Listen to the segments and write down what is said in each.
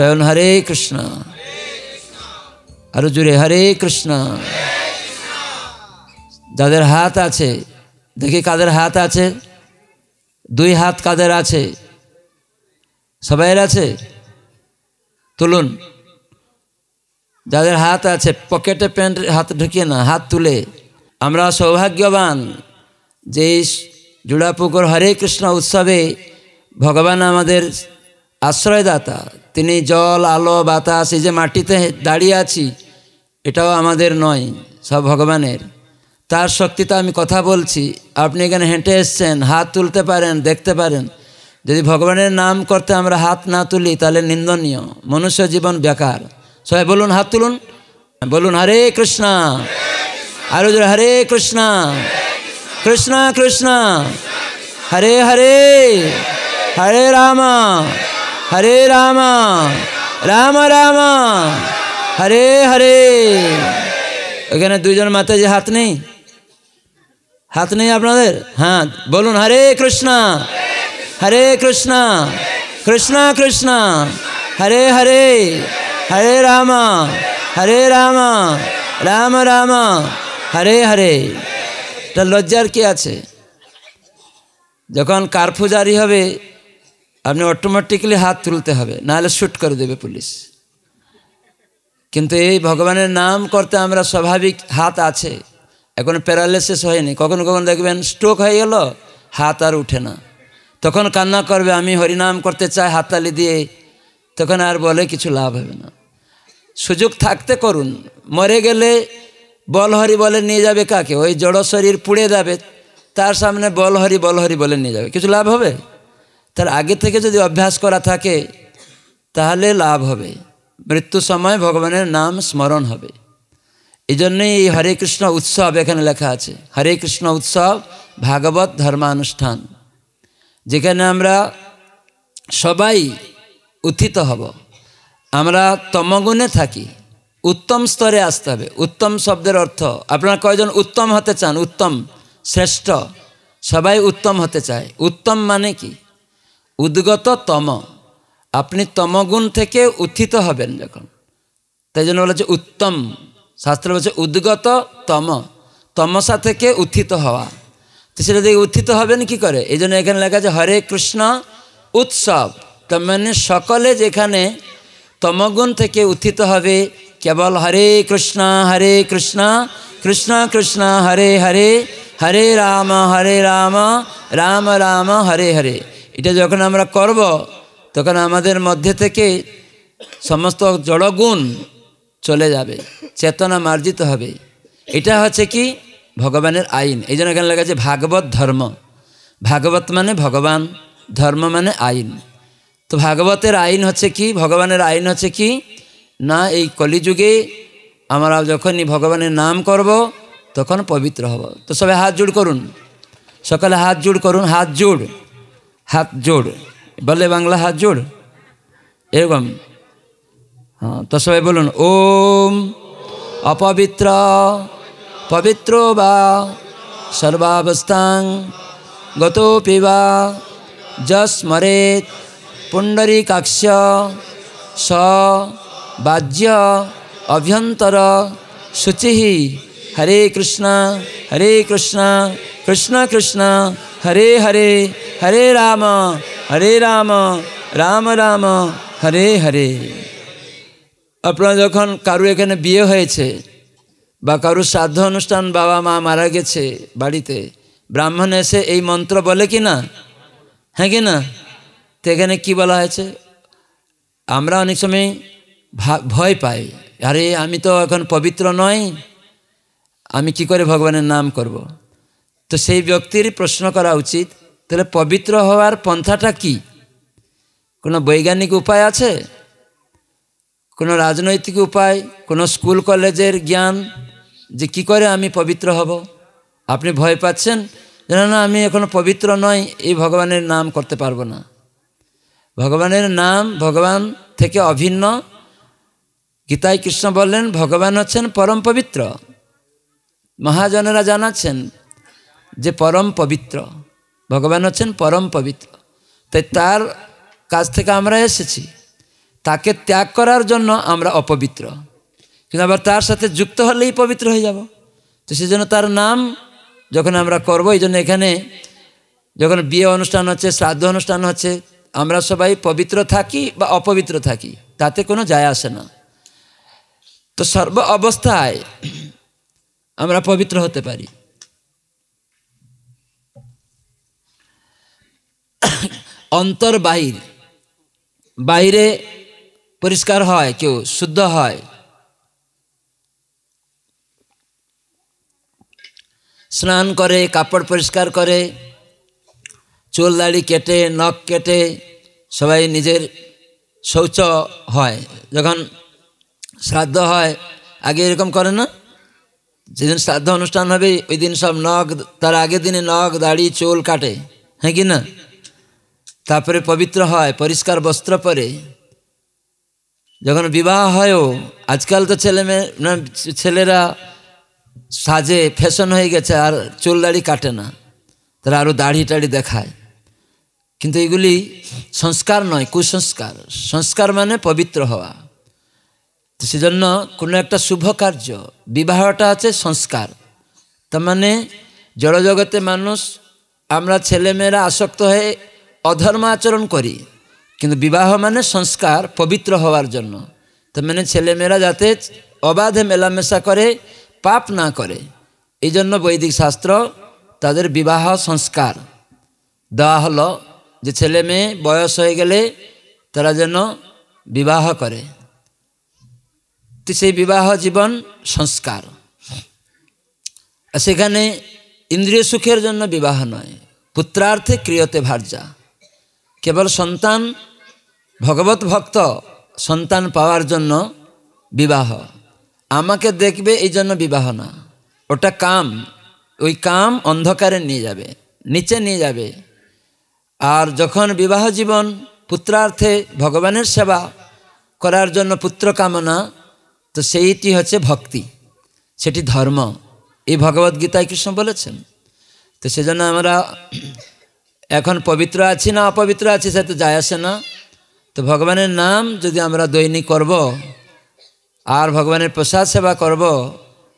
সায়ন হরে কৃষ্ণ আরো জুড়ে হরে কৃষ্ণ যাদের হাত আছে দেখি কাদের হাত আছে দুই হাত কাদের আছে সবাইয়ের আছে তুলুন যাদের হাত আছে পকেটে প্যান্ট হাত ঢুকিয়ে না হাত তুলে আমরা সৌভাগ্যবান যে জুড়াপুকুর হরে কৃষ্ণ উৎসবে ভগবান আমাদের আশ্রয়দাতা তিনি জল আলো বাতাস এই যে মাটিতে দাঁড়িয়ে আছি এটাও আমাদের নয় সব ভগবানের তার শক্তিতে আমি কথা বলছি আপনি এখানে হেঁটে এসছেন হাত তুলতে পারেন দেখতে পারেন যদি ভগবানের নাম করতে আমরা হাত না তুলি তাহলে নিন্দনীয় মনুষ্য জীবন বেকার সবাই বলুন হাত তুলুন বলুন হরে কৃষ্ণা আরো জোরে হরে কৃষ্ণা কৃষ্ণা কৃষ্ণা হরে হরে হরে রামা হরে রাম রাম রাম হরে হরে ওখানে দুইজন মাথায় যে হাত নেই হাত নেই আপনাদের হ্যাঁ বলুন হরে কৃষ্ণা হরে কৃষ্ণা কৃষ্ণা কৃষ্ণা হরে হরে হরে রাম হরে রাম রাম রাম হরে হরে তা লজ্জার কি আছে যখন কার্ফু হবে আপনি অটোমেটিক্যালি হাত তুলতে হবে নাহলে শ্যুট করে দেবে পুলিশ কিন্তু এই ভগবানের নাম করতে আমরা স্বাভাবিক হাত আছে এখন প্যারালাইসিস হয়নি কখনো কখনো দেখবেন স্ট্রোক হয়ে গেল হাত আর উঠে না তখন কান্না করবে আমি হরিনাম করতে চাই হাততালি দিয়ে তখন আর বলে কিছু লাভ হবে না সুযোগ থাকতে করুন মরে গেলে বল হরি বলে নিয়ে যাবে কাকে ওই জড় শরীর পুড়ে যাবে তার সামনে বল হরি বল হরি বলে নিয়ে যাবে কিছু লাভ হবে তার আগে থেকে যদি অভ্যাস করা থাকে তাহলে লাভ হবে মৃত্যু সময় ভগবানের নাম স্মরণ হবে এই জন্যই এই হরে কৃষ্ণ উৎসব এখানে লেখা আছে হরে কৃষ্ণ উৎসব ভাগবত ধর্মানুষ্ঠান যেখানে আমরা সবাই উত্থিত হব আমরা তমগুণে থাকি উত্তম স্তরে আসতে হবে উত্তম শব্দের অর্থ আপনারা কয়জন উত্তম হতে চান উত্তম শ্রেষ্ঠ সবাই উত্তম হতে চায় উত্তম মানে কি উদ্গত তম আপনি তমগুণ থেকে উত্থিত হবেন যখন তাই জন্য বলেছে উত্তম শাস্ত্র বলছে উদ্গত তম তমসা থেকে উত্থিত হওয়া তো সেটা দেখে উত্থিত হবেন কি করে এই জন্য এখানে লেখা আছে হরে কৃষ্ণ উৎসব তার মানে সকলে যেখানে তমগুণ থেকে উত্থিত হবে কেবল হরে কৃষ্ণ হরে কৃষ্ণ কৃষ্ণ কৃষ্ণ হরে হরে হরে রাম হরে রাম রাম রাম হরে হরে এটা যখন আমরা করব তখন আমাদের মধ্যে থেকে সমস্ত জড়গুণ চলে যাবে চেতনা মার্জিত হবে এটা হচ্ছে কি ভগবানের আইন এই জন্য এখানে লেখা আছে ভাগবত ধর্ম ভাগবত মানে ভগবান ধর্ম মানে আইন তো ভাগবতের আইন হচ্ছে কি ভগবানের আইন হচ্ছে কি না এই কলিযুগে আমরা যখনই ভগবানের নাম করব তখন পবিত্র হব তো সবাই হাত জুড় করুন সকালে হাত জুড় করুন হাত জুড় जोड़, बल्ले बाङ्ला हातजोड एव तसम्म बोलन ओम, अपवित्र पवित्रो वा सर्वावस्था गतपिवा जस्मरे पुण्डरीकास्य सभ्यन्तर शुचि হরে কৃষ্ণ হরে কৃষ্ণ কৃষ্ণ কৃষ্ণ হরে হরে হরে রাম হরে রাম রাম রাম হরে হরে আপনার যখন কারু এখানে বিয়ে হয়েছে বা কারুর শ্রাদ্ধ অনুষ্ঠান বাবা মা মারা গেছে বাড়িতে ব্রাহ্মণ এসে এই মন্ত্র বলে কি না হ্যাঁ কি না তো এখানে কী বলা হয়েছে আমরা অনেক সময় ভয় পাই আরে আমি তো এখন পবিত্র নয় আমি কি করে ভগবানের নাম করব। তো সেই ব্যক্তির প্রশ্ন করা উচিত তাহলে পবিত্র হওয়ার পন্থাটা কি কোনো বৈজ্ঞানিক উপায় আছে কোনো রাজনৈতিক উপায় কোনো স্কুল কলেজের জ্ঞান যে কি করে আমি পবিত্র হব আপনি ভয় পাচ্ছেন যেন না আমি এখনও পবিত্র নই এই ভগবানের নাম করতে পারবো না ভগবানের নাম ভগবান থেকে অভিন্ন গীতায় কৃষ্ণ বললেন ভগবান হচ্ছেন পরম পবিত্র মহাজনেরা জানাচ্ছেন যে পরম পবিত্র ভগবান হচ্ছেন পরম পবিত্র তাই তার কাছ থেকে আমরা এসেছি তাকে ত্যাগ করার জন্য আমরা অপবিত্র কিন্তু আবার তার সাথে যুক্ত হলেই পবিত্র হয়ে যাব তো সেজন্য তার নাম যখন আমরা করব এই জন্য এখানে যখন বিয়ে অনুষ্ঠান হচ্ছে শ্রাদ্ধ অনুষ্ঠান হচ্ছে আমরা সবাই পবিত্র থাকি বা অপবিত্র থাকি তাতে কোনো যায় আসে না তো সর্ব অবস্থায় আমরা পবিত্র হতে পারি অন্তর বাহির বাইরে পরিষ্কার হয় কেউ শুদ্ধ হয় স্নান করে কাপড় পরিষ্কার করে চুল দাড়ি কেটে নখ কেটে সবাই নিজের শৌচ হয় যখন শ্রাদ্ধ হয় আগে এরকম করে না যেদিন শ্রাদ্ধ অনুষ্ঠান হবে ওই দিন সব নখ তার আগের দিনে নখ দাড়ি চোল কাটে হ্যাঁ কি না তারপরে পবিত্র হয় পরিষ্কার বস্ত্র পরে যখন বিবাহ হয়ও আজকাল তো ছেলে মেয়ে ছেলেরা সাজে ফ্যাশন হয়ে গেছে আর চুল দাড়ি কাটে না তারা আরও দাড়ি টাড়ি দেখায় কিন্তু এগুলি সংস্কার নয় কুসংস্কার সংস্কার মানে পবিত্র হওয়া তো সেজন্য কোনো একটা শুভ কার্য বিবাহটা আছে সংস্কার তার মানে জড়জগতে মানুষ আমরা ছেলেমেয়েরা আসক্ত হয়ে অধর্ম আচরণ করি কিন্তু বিবাহ মানে সংস্কার পবিত্র হওয়ার জন্য তার মানে ছেলেমেয়েরা যাতে অবাধে মেলামেশা করে পাপ না করে এই জন্য বৈদিক শাস্ত্র তাদের বিবাহ সংস্কার দেওয়া হলো যে ছেলে মেয়ে বয়স হয়ে গেলে তারা যেন বিবাহ করে সেই বিবাহ জীবন সংস্কার সেখানে ইন্দ্রিয় সুখের জন্য বিবাহ নয় পুত্রার্থে ক্রিয়তে ভার্যা কেবল সন্তান ভগবত ভক্ত সন্তান পাওয়ার জন্য বিবাহ আমাকে দেখবে এই জন্য বিবাহ না ওটা কাম ওই কাম অন্ধকারে নিয়ে যাবে নিচে নিয়ে যাবে আর যখন বিবাহ জীবন পুত্রার্থে ভগবানের সেবা করার জন্য পুত্র কামনা তো সেইটি হচ্ছে ভক্তি সেটি ধর্ম এই ভগবত গীতায় কৃষ্ণ বলেছেন তো সেজন্য আমরা এখন পবিত্র আছি না অপবিত্র আছি সে তো যায় আসে না তো ভগবানের নাম যদি আমরা দৈনিক করব আর ভগবানের প্রসাদ সেবা করব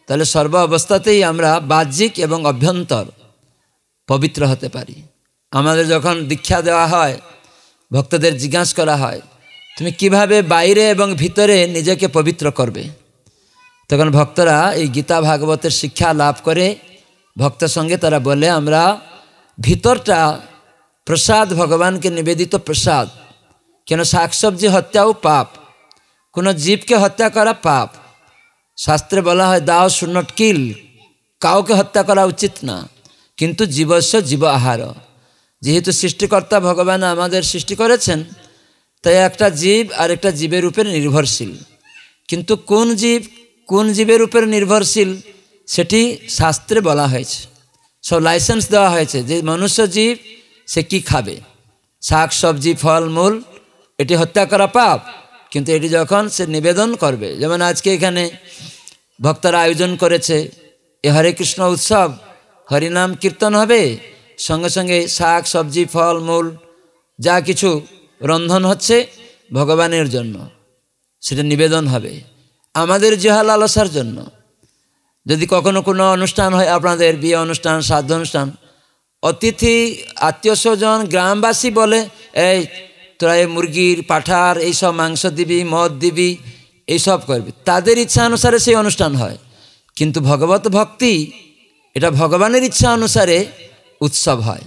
তাহলে সর্ব অবস্থাতেই আমরা বাহ্যিক এবং অভ্যন্তর পবিত্র হতে পারি আমাদের যখন দীক্ষা দেওয়া হয় ভক্তদের জিজ্ঞাসা করা হয় তুমি কিভাবে বাইরে এবং ভিতরে নিজেকে পবিত্র করবে তখন ভক্তরা এই গীতা ভাগবতের শিক্ষা লাভ করে ভক্ত সঙ্গে তারা বলে আমরা ভিতরটা প্রসাদ ভগবানকে নিবেদিত প্রসাদ কেন শাকসবজি হত্যাও পাপ কোনো জীবকে হত্যা করা পাপ শাস্ত্রে বলা হয় দাও সুনট কিল কাউকে হত্যা করা উচিত না কিন্তু জীবস্ব জীব আহার যেহেতু সৃষ্টিকর্তা ভগবান আমাদের সৃষ্টি করেছেন তাই একটা জীব আর একটা জীবের উপরে নির্ভরশীল কিন্তু কোন জীব কোন জীবের উপরে নির্ভরশীল সেটি শাস্ত্রে বলা হয়েছে সব লাইসেন্স দেওয়া হয়েছে যে মনুষ্য জীব সে কি খাবে শাক সবজি ফল মূল এটি হত্যা করা পাপ কিন্তু এটি যখন সে নিবেদন করবে যেমন আজকে এখানে ভক্তরা আয়োজন করেছে এ হরে কৃষ্ণ উৎসব হরিনাম কীর্তন হবে সঙ্গে সঙ্গে শাক সবজি ফল মূল যা কিছু রন্ধন হচ্ছে ভগবানের জন্য সেটা নিবেদন হবে আমাদের জেহা আলসার জন্য যদি কখনো কোনো অনুষ্ঠান হয় আপনাদের বিয়ে অনুষ্ঠান শ্রাদ্ধ অনুষ্ঠান অতিথি আত্মীয় স্বজন গ্রামবাসী বলে এই তোরা এই মুরগির পাঠার এইসব মাংস দিবি মদ দিবি এইসব করবি তাদের ইচ্ছা অনুসারে সেই অনুষ্ঠান হয় কিন্তু ভগবত ভক্তি এটা ভগবানের ইচ্ছা অনুসারে উৎসব হয়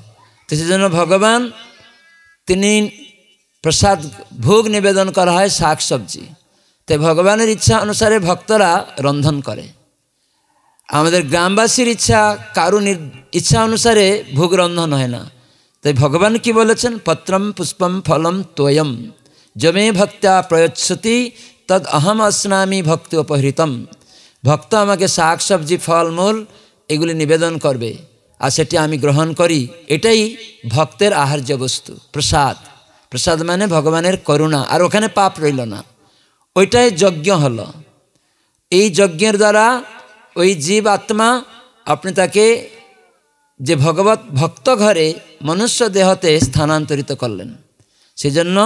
তো সেজন্য ভগবান তিনি প্রসাদ ভোগ নিবেদন করা হয় শাক সবজি তাই ভগবানের ইচ্ছা অনুসারে ভক্তরা রন্ধন করে আমাদের গ্রামবাসীর ইচ্ছা কারু ইচ্ছা অনুসারে ভোগ রন্ধন হয় না তাই ভগবান কি বলেছেন পত্রম পুষ্পম ফলম তোয়ম জমে ভক্তা প্রয়চ্ছতি তদ অহম আসনামি ভক্তি অপহৃতম ভক্ত আমাকে শাক সবজি ফলমূল এগুলি নিবেদন করবে আর সেটি আমি গ্রহণ করি এটাই ভক্তের আহার্য বস্তু প্রসাদ প্রসাদ মানে ভগবানের করুণা আর ওখানে পাপ রইল না ওইটাই যজ্ঞ হল এই যজ্ঞের দ্বারা ওই জীব আত্মা আপনি তাকে যে ভগবত ভক্ত ঘরে মনুষ্য দেহতে স্থানান্তরিত করলেন সেজন্য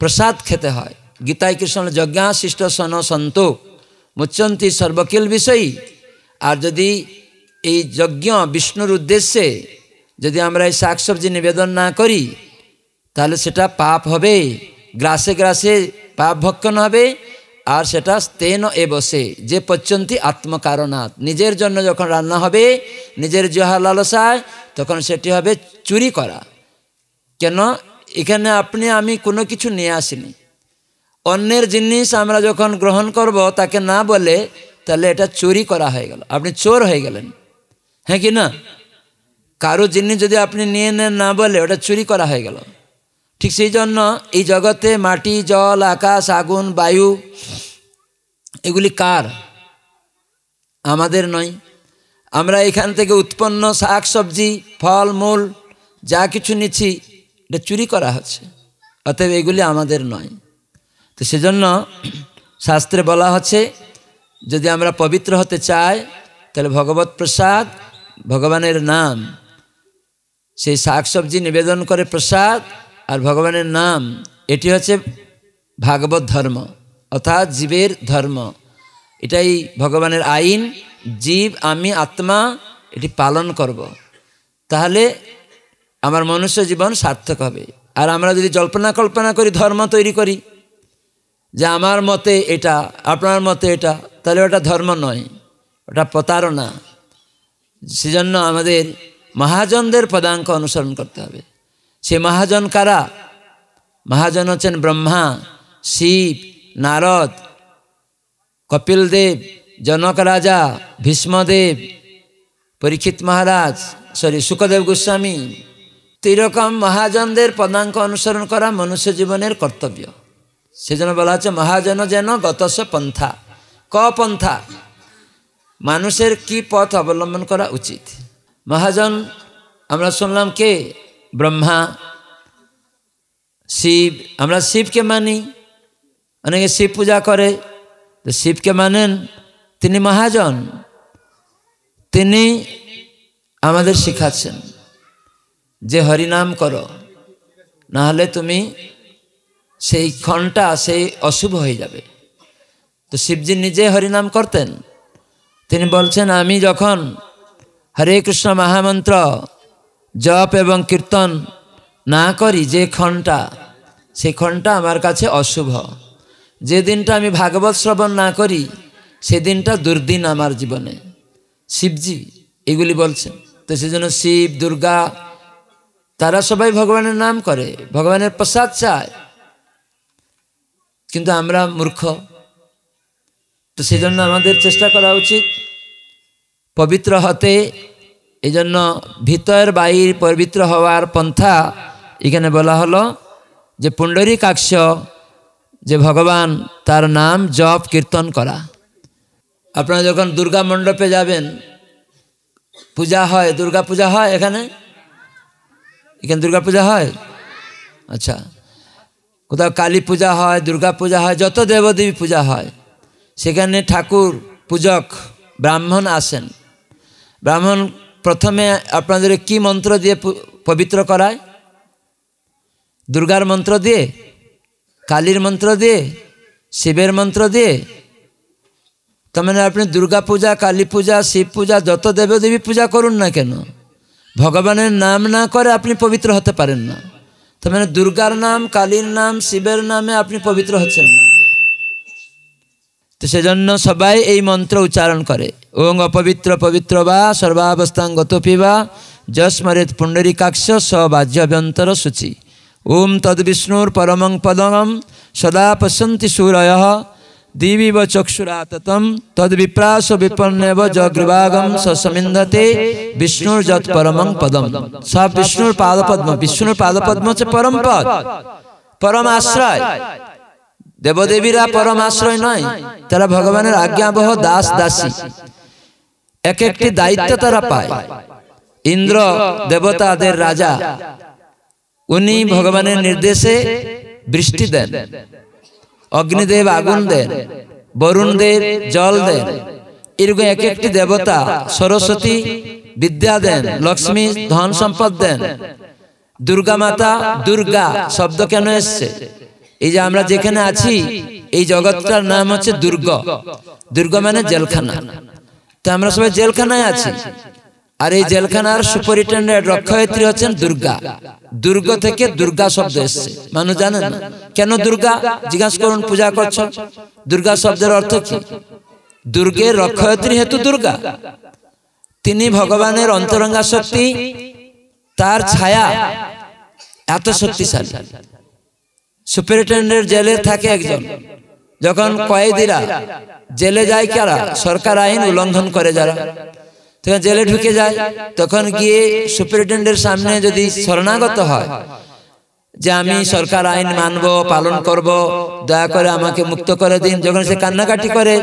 প্রসাদ খেতে হয় গীতায় কৃষ্ণ যজ্ঞা শিষ্ট সন সন্ত মুচ্ছন্তি সর্বকিল বিষয়ী আর যদি এই যজ্ঞ বিষ্ণুর উদ্দেশ্যে যদি আমরা এই শাকসবজি নিবেদন না করি তাহলে সেটা পাপ হবে গ্রাসে গ্রাসে পাপ ভক্ষণ হবে আর সেটা স্তেন এ বসে যে পর্যন্তি আত্মকারণা নিজের জন্য যখন রান্না হবে নিজের জহা লালসায় তখন সেটি হবে চুরি করা কেন এখানে আপনি আমি কোনো কিছু নিয়ে আসিনি অন্যের জিনিস আমরা যখন গ্রহণ করব তাকে না বলে তাহলে এটা চুরি করা হয়ে গেল আপনি চোর হয়ে গেলেন হ্যাঁ কি না কারো জিনিস যদি আপনি নিয়ে নেন না বলে ওটা চুরি করা হয়ে গেল ঠিক সেই জন্য এই জগতে মাটি জল আকাশ আগুন বায়ু এগুলি কার আমাদের নয় আমরা এখান থেকে উৎপন্ন শাক সবজি ফল মূল যা কিছু নিচ্ছি এটা চুরি করা হচ্ছে অতএব এগুলি আমাদের নয় তো সেজন্য শাস্ত্রে বলা হচ্ছে যদি আমরা পবিত্র হতে চাই তাহলে ভগবত প্রসাদ ভগবানের নাম সেই শাক সবজি নিবেদন করে প্রসাদ আর ভগবানের নাম এটি হচ্ছে ভাগবত ধর্ম অর্থাৎ জীবের ধর্ম এটাই ভগবানের আইন জীব আমি আত্মা এটি পালন করব। তাহলে আমার মনুষ্য জীবন সার্থক হবে আর আমরা যদি জল্পনা কল্পনা করি ধর্ম তৈরি করি যে আমার মতে এটা আপনার মতে এটা তাহলে ওটা ধর্ম নয় ওটা প্রতারণা সেজন্য আমাদের মহাজনদের পদাঙ্ক অনুসরণ করতে হবে সে মহাজন কারা মহাজন হচ্ছেন ব্রহ্মা শিব নারদ কপিল দেব জনক রাজা ভীষ্মদেব পরীক্ষিত মহারাজ সরি সুখদেব গোস্বামী তো এরকম মহাজনদের পদাঙ্ক অনুসরণ করা মনুষ্য জীবনের কর্তব্য সেজন্য বলা হচ্ছে মহাজন যেন গতস পন্থা ক পন্থা মানুষের কি পথ অবলম্বন করা উচিত মহাজন আমরা শুনলাম কে ব্রহ্মা শিব আমরা শিবকে মানি অনেকে শিব পূজা করে তো শিবকে মানেন তিনি মহাজন তিনি আমাদের শিখাচ্ছেন যে হরিনাম করো নাহলে তুমি সেই ক্ষণটা সেই অশুভ হয়ে যাবে তো শিবজি নিজে হরিনাম করতেন তিনি বলছেন আমি যখন হরে কৃষ্ণ মহামন্ত্র জপ এবং কীর্তন না করি যে ক্ষণটা সেই ক্ষণটা আমার কাছে অশুভ যে দিনটা আমি ভাগবত শ্রবণ না করি সেদিনটা দুর্দিন আমার জীবনে শিবজি এগুলি বলছেন তো সেজন্য শিব দুর্গা তারা সবাই ভগবানের নাম করে ভগবানের প্রসাদ চায় কিন্তু আমরা মূর্খ তো সেজন্য আমাদের চেষ্টা করা উচিত পবিত্র হতে এই জন্য ভিতর বাইর পবিত্র হওয়ার পন্থা এখানে বলা হলো যে পুণ্ডরী কাক্ষ যে ভগবান তার নাম জপ কীর্তন করা আপনারা যখন দুর্গা মণ্ডপে যাবেন পূজা হয় দুর্গা পূজা হয় এখানে এখানে দুর্গা পূজা হয় আচ্ছা কোথাও কালী পূজা হয় দুর্গা পূজা হয় যত দেবদেবী পূজা হয় সেখানে ঠাকুর পূজক ব্রাহ্মণ আসেন ব্রাহ্মণ প্রথমে আপনাদের কি মন্ত্র দিয়ে পবিত্র করায় দুর্গার মন্ত্র দিয়ে কালীর মন্ত্র দিয়ে শিবের মন্ত্র দিয়ে তার মানে আপনি দুর্গা পূজা কালী পূজা শিব পূজা যত দেবদেবী পূজা করুন না কেন ভগবানের নাম না করে আপনি পবিত্র হতে পারেন না তার মানে দুর্গার নাম কালীর নাম শিবের নামে আপনি পবিত্র হচ্ছেন না তো সেজন্য সবাই এই মন্ত্র উচ্চারণ করে ওং অপবিত্র পবিত্র বা সর্বাবস্থাঙ্গতপি বা যস্মরেত পুণ্ডরিকাক্ষ সবাজ্যভ্যন্তর সূচি ওম তদ্বিষ্ণুর পরমং পদম সদা পশ্যন্তি সূরয় দিবিব চক্ষুরাততম তদ্বিপ্রাস বিপন্নেব জগ্রবাগম সমিন্দতে বিষ্ণুর যত পরমং পদম সব বিষ্ণুর পাদপদ্ম বিষ্ণুর পাদপদ্ম হচ্ছে পরম পদ পরম আশ্রয় দেবদেবীরা পরম আশ্রয় নয় তারা ভগবানের আজ্ঞাবহ দাস দাসী এক একটি দায়িত্ব তারা পায় ইন্দ্র দেবতাদের রাজা উনি ভগবানের নির্দেশে বৃষ্টি দেন অগ্নিদেব আগুন দেন বরুণদের জল দেন এরকম এক একটি দেবতা সরস্বতী বিদ্যা দেন লক্ষ্মী ধন সম্পদ দেন দুর্গা মাতা দুর্গা শব্দ কেন এসছে এই যে আমরা যেখানে আছি এই জগৎটার নাম হচ্ছে দুর্গ দুর্গ মানে, মানে জেলখানা তো আমরা সবাই জেলখানায় আছি আর এই জেলখানার সুপারিনটেন্ডেন্ট রক্ষয়িত্রী হচ্ছেন দুর্গা দুর্গ থেকে দুর্গা শব্দ এসছে মানুষ জানেন না কেন দুর্গা জিজ্ঞাসা করুন পূজা করছ দুর্গা শব্দের অর্থ কি দুর্গের রক্ষয়িত্রী হেতু দুর্গা তিনি ভগবানের অন্তরঙ্গা শক্তি তার ছায়া এত শক্তিশালী সুপারিনটেন্ডেন্ট জেলে থাকে একজন যখন কয়েদিরা জেলে যায় কারা সরকার আইন উল্লঙ্ঘন করে যারা তখন জেলে ঢুকে যায় তখন গিয়ে সুপ্রিনটেন্ডেন্টের সামনে যদি শরণাগত হয় যে আমি সরকার আইন মানব পালন করব দয়া করে আমাকে মুক্ত করে দিন যখন সে কান্নাকাটি করে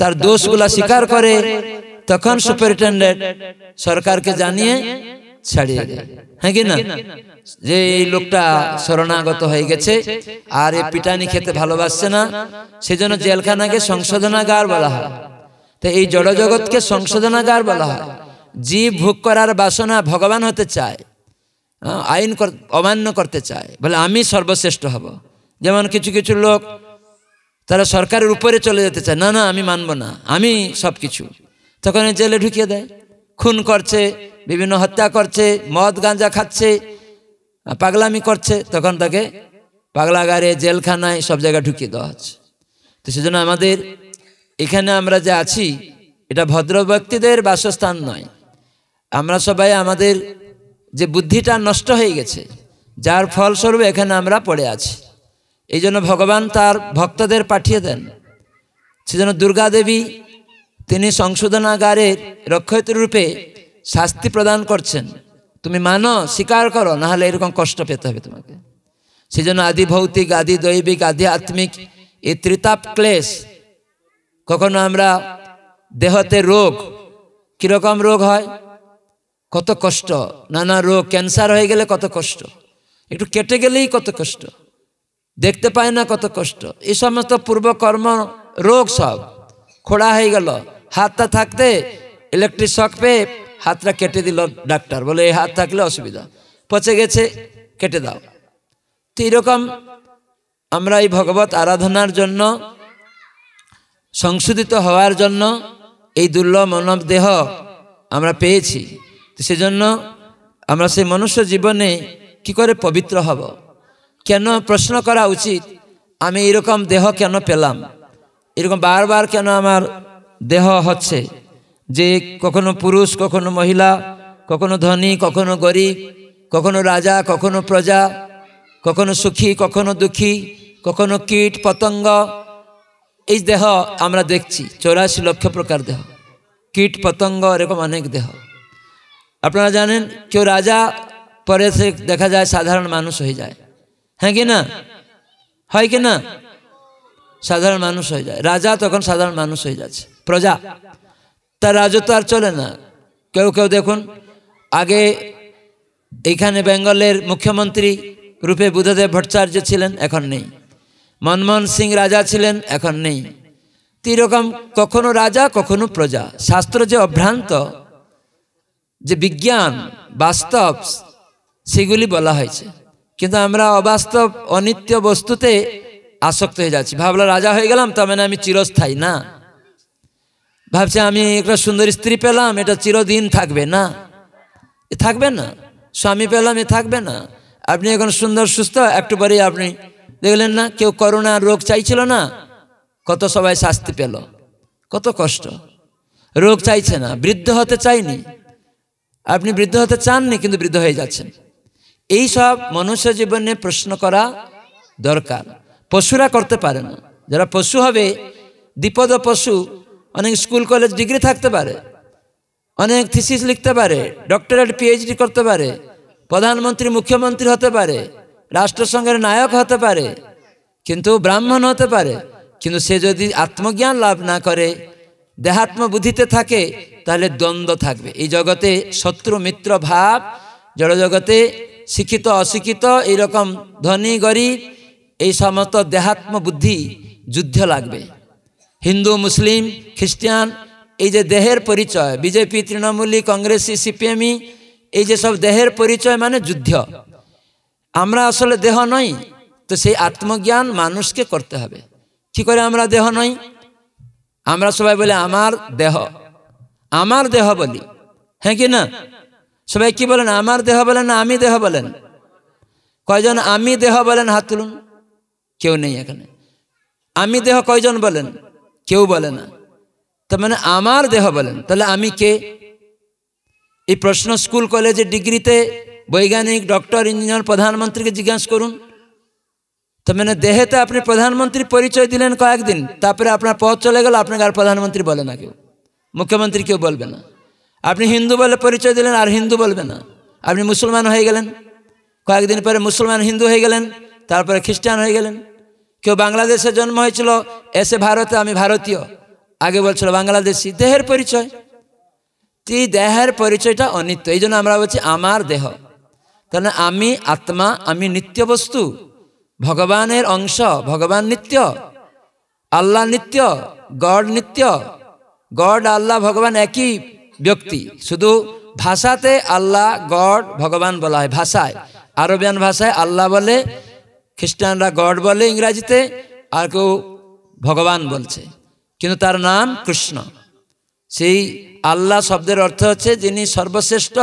তার দোষগুলা স্বীকার করে তখন সুপারিনটেন্ডেন্ট সরকারকে জানিয়ে ছাড়িয়ে যায় হ্যাঁ কি না যে এই লোকটা শরণাগত হয়ে গেছে আর এ পিটানি খেতে ভালোবাসছে না সেজন্য জেলখানাকে সংশোধনাগার বলা হয় তো এই জড়জগৎকে সংশোধনাগার বলা হয় জীব ভোগ করার বাসনা ভগবান হতে চায় আইন অমান্য করতে চায় বলে আমি সর্বশ্রেষ্ঠ হব যেমন কিছু কিছু লোক তারা সরকারের উপরে চলে যেতে চায় না না আমি মানব না আমি সব কিছু তখন জেলে ঢুকিয়ে দেয় খুন করছে বিভিন্ন হত্যা করছে মদ গাঁজা খাচ্ছে পাগলামি করছে তখন তাকে পাগলাগারে জেলখানায় সব জায়গায় ঢুকিয়ে দেওয়া হচ্ছে তো সেজন্য আমাদের এখানে আমরা যে আছি এটা ভদ্র ব্যক্তিদের বাসস্থান নয় আমরা সবাই আমাদের যে বুদ্ধিটা নষ্ট হয়ে গেছে যার ফলস্বরূপ এখানে আমরা পড়ে আছি এই জন্য ভগবান তার ভক্তদের পাঠিয়ে দেন সেজন্য দুর্গাদেবী তিনি সংশোধনাগারের রক্ষয়িত রূপে শাস্তি প্রদান করছেন তুমি মানো স্বীকার করো নাহলে এরকম কষ্ট পেতে হবে তোমাকে সেই জন্য আদি ভৌতিক আদি দৈবিক আত্মিক এই ত্রিতাপ ক্লেশ কখনো আমরা দেহতে রোগ কীরকম রোগ হয় কত কষ্ট নানা রোগ ক্যান্সার হয়ে গেলে কত কষ্ট একটু কেটে গেলেই কত কষ্ট দেখতে পায় না কত কষ্ট এই সমস্ত পূর্বকর্ম রোগ সব খোড়া হয়ে গেল হাতটা থাকতে ইলেকট্রিক শক পেয়ে হাতটা কেটে দিল ডাক্তার বলে এই হাত থাকলে অসুবিধা পচে গেছে কেটে দাও তো এরকম আমরা এই ভগবত আরাধনার জন্য সংশোধিত হওয়ার জন্য এই দুর্লভ মানব দেহ আমরা পেয়েছি তো সেজন্য আমরা সেই মনুষ্য জীবনে কি করে পবিত্র হব কেন প্রশ্ন করা উচিত আমি এরকম দেহ কেন পেলাম এরকম বারবার কেন আমার দেহ হচ্ছে যে কখনো পুরুষ কখনো মহিলা কখনো ধনী কখনো গরিব কখনো রাজা কখনো প্রজা কখনো সুখী কখনো দুঃখী কখনো কীট পতঙ্গ এই দেহ আমরা দেখছি চৌরাশি লক্ষ প্রকার দেহ কীট পতঙ্গ এরকম অনেক দেহ আপনারা জানেন কেউ রাজা পরে সে দেখা যায় সাধারণ মানুষ হয়ে যায় হ্যাঁ কি না হয় কি না সাধারণ মানুষ হয়ে যায় রাজা তখন সাধারণ মানুষ হয়ে যাচ্ছে প্রজা তার রাজত্ব আর চলে না কেউ কেউ দেখুন আগে এইখানে বেঙ্গলের মুখ্যমন্ত্রী রূপে বুদ্ধদেব ভট্টাচার্য ছিলেন এখন নেই মনমোহন সিং রাজা ছিলেন এখন নেই তিরকম কখনো রাজা কখনো প্রজা শাস্ত্র যে অভ্রান্ত যে বিজ্ঞান বাস্তব সেগুলি বলা হয়েছে কিন্তু আমরা অবাস্তব অনিত্য বস্তুতে আসক্ত হয়ে যাচ্ছি ভাবলা রাজা হয়ে গেলাম তার মানে আমি চিরস্থায়ী না ভাবছে আমি একটা সুন্দর স্ত্রী পেলাম এটা চিরদিন থাকবে না এ থাকবে না স্বামী পেলাম এ থাকবে না আপনি এখন সুন্দর সুস্থ একটু পরেই আপনি দেখলেন না কেউ করোনা রোগ চাইছিল না কত সবাই শাস্তি পেল কত কষ্ট রোগ চাইছে না বৃদ্ধ হতে চাইনি আপনি বৃদ্ধ হতে চাননি কিন্তু বৃদ্ধ হয়ে যাচ্ছেন এই সব মনুষ্য জীবনে প্রশ্ন করা দরকার পশুরা করতে পারে না যারা পশু হবে দ্বিপদ পশু অনেক স্কুল কলেজ ডিগ্রি থাকতে পারে অনেক থিসিস লিখতে পারে ডক্টরেট পিএইচডি করতে পারে প্রধানমন্ত্রী মুখ্যমন্ত্রী হতে পারে রাষ্ট্রসংঘের নায়ক হতে পারে কিন্তু ব্রাহ্মণ হতে পারে কিন্তু সে যদি আত্মজ্ঞান লাভ না করে দেহাত্ম বুদ্ধিতে থাকে তাহলে দ্বন্দ্ব থাকবে এই জগতে শত্রু মিত্র ভাব জড়জগতে শিক্ষিত অশিক্ষিত এইরকম ধনী গরিব এই সমস্ত দেহাত্ম বুদ্ধি যুদ্ধ লাগবে হিন্দু মুসলিম খ্রিস্টান এই যে দেহের পরিচয় বিজেপি তৃণমূলী কংগ্রেসি সিপিএমই এই যে সব দেহের পরিচয় মানে যুদ্ধ আমরা আসলে দেহ নই তো সেই আত্মজ্ঞান মানুষকে করতে হবে কি করে আমরা দেহ নই আমরা সবাই বলে আমার দেহ আমার দেহ বলি হ্যাঁ কি না সবাই কি বলেন আমার দেহ বলেন না আমি দেহ বলেন কয়জন আমি দেহ বলেন হাত তুলুন কেউ নেই এখানে আমি দেহ কয়জন বলেন কেউ বলে না তার মানে আমার দেহ বলেন তাহলে আমি কে এই প্রশ্ন স্কুল কলেজে ডিগ্রিতে বৈজ্ঞানিক ডক্টর ইঞ্জিনিয়ার প্রধানমন্ত্রীকে জিজ্ঞাসা করুন তার মানে দেহেতে আপনি প্রধানমন্ত্রীর পরিচয় দিলেন কয়েকদিন তারপরে আপনার পথ চলে গেল আপনাকে আর প্রধানমন্ত্রী বলে না কেউ মুখ্যমন্ত্রী কেউ বলবে না আপনি হিন্দু বলে পরিচয় দিলেন আর হিন্দু বলবে না আপনি মুসলমান হয়ে গেলেন কয়েকদিন পরে মুসলমান হিন্দু হয়ে গেলেন তারপরে খ্রিস্টান হয়ে গেলেন কেউ বাংলাদেশে জন্ম হয়েছিল এসে ভারতে আমি ভারতীয় আগে বলছিল বাংলাদেশি দেহের পরিচয় তি দেহের পরিচয়টা অনিত্য এই জন্য আমরা বলছি আমার দেহ কারণ আমি আত্মা আমি নিত্য বস্তু ভগবানের অংশ ভগবান নিত্য আল্লাহ নিত্য গড নিত্য গড আল্লাহ ভগবান একই ব্যক্তি শুধু ভাষাতে আল্লাহ গড ভগবান বলা হয় ভাষায় আরবিয়ান ভাষায় আল্লাহ বলে খ্রিস্টানরা গড বলে ইংরাজিতে আর কেউ ভগবান বলছে কিন্তু তার নাম কৃষ্ণ সেই আল্লাহ শব্দের অর্থ হচ্ছে যিনি সর্বশ্রেষ্ঠ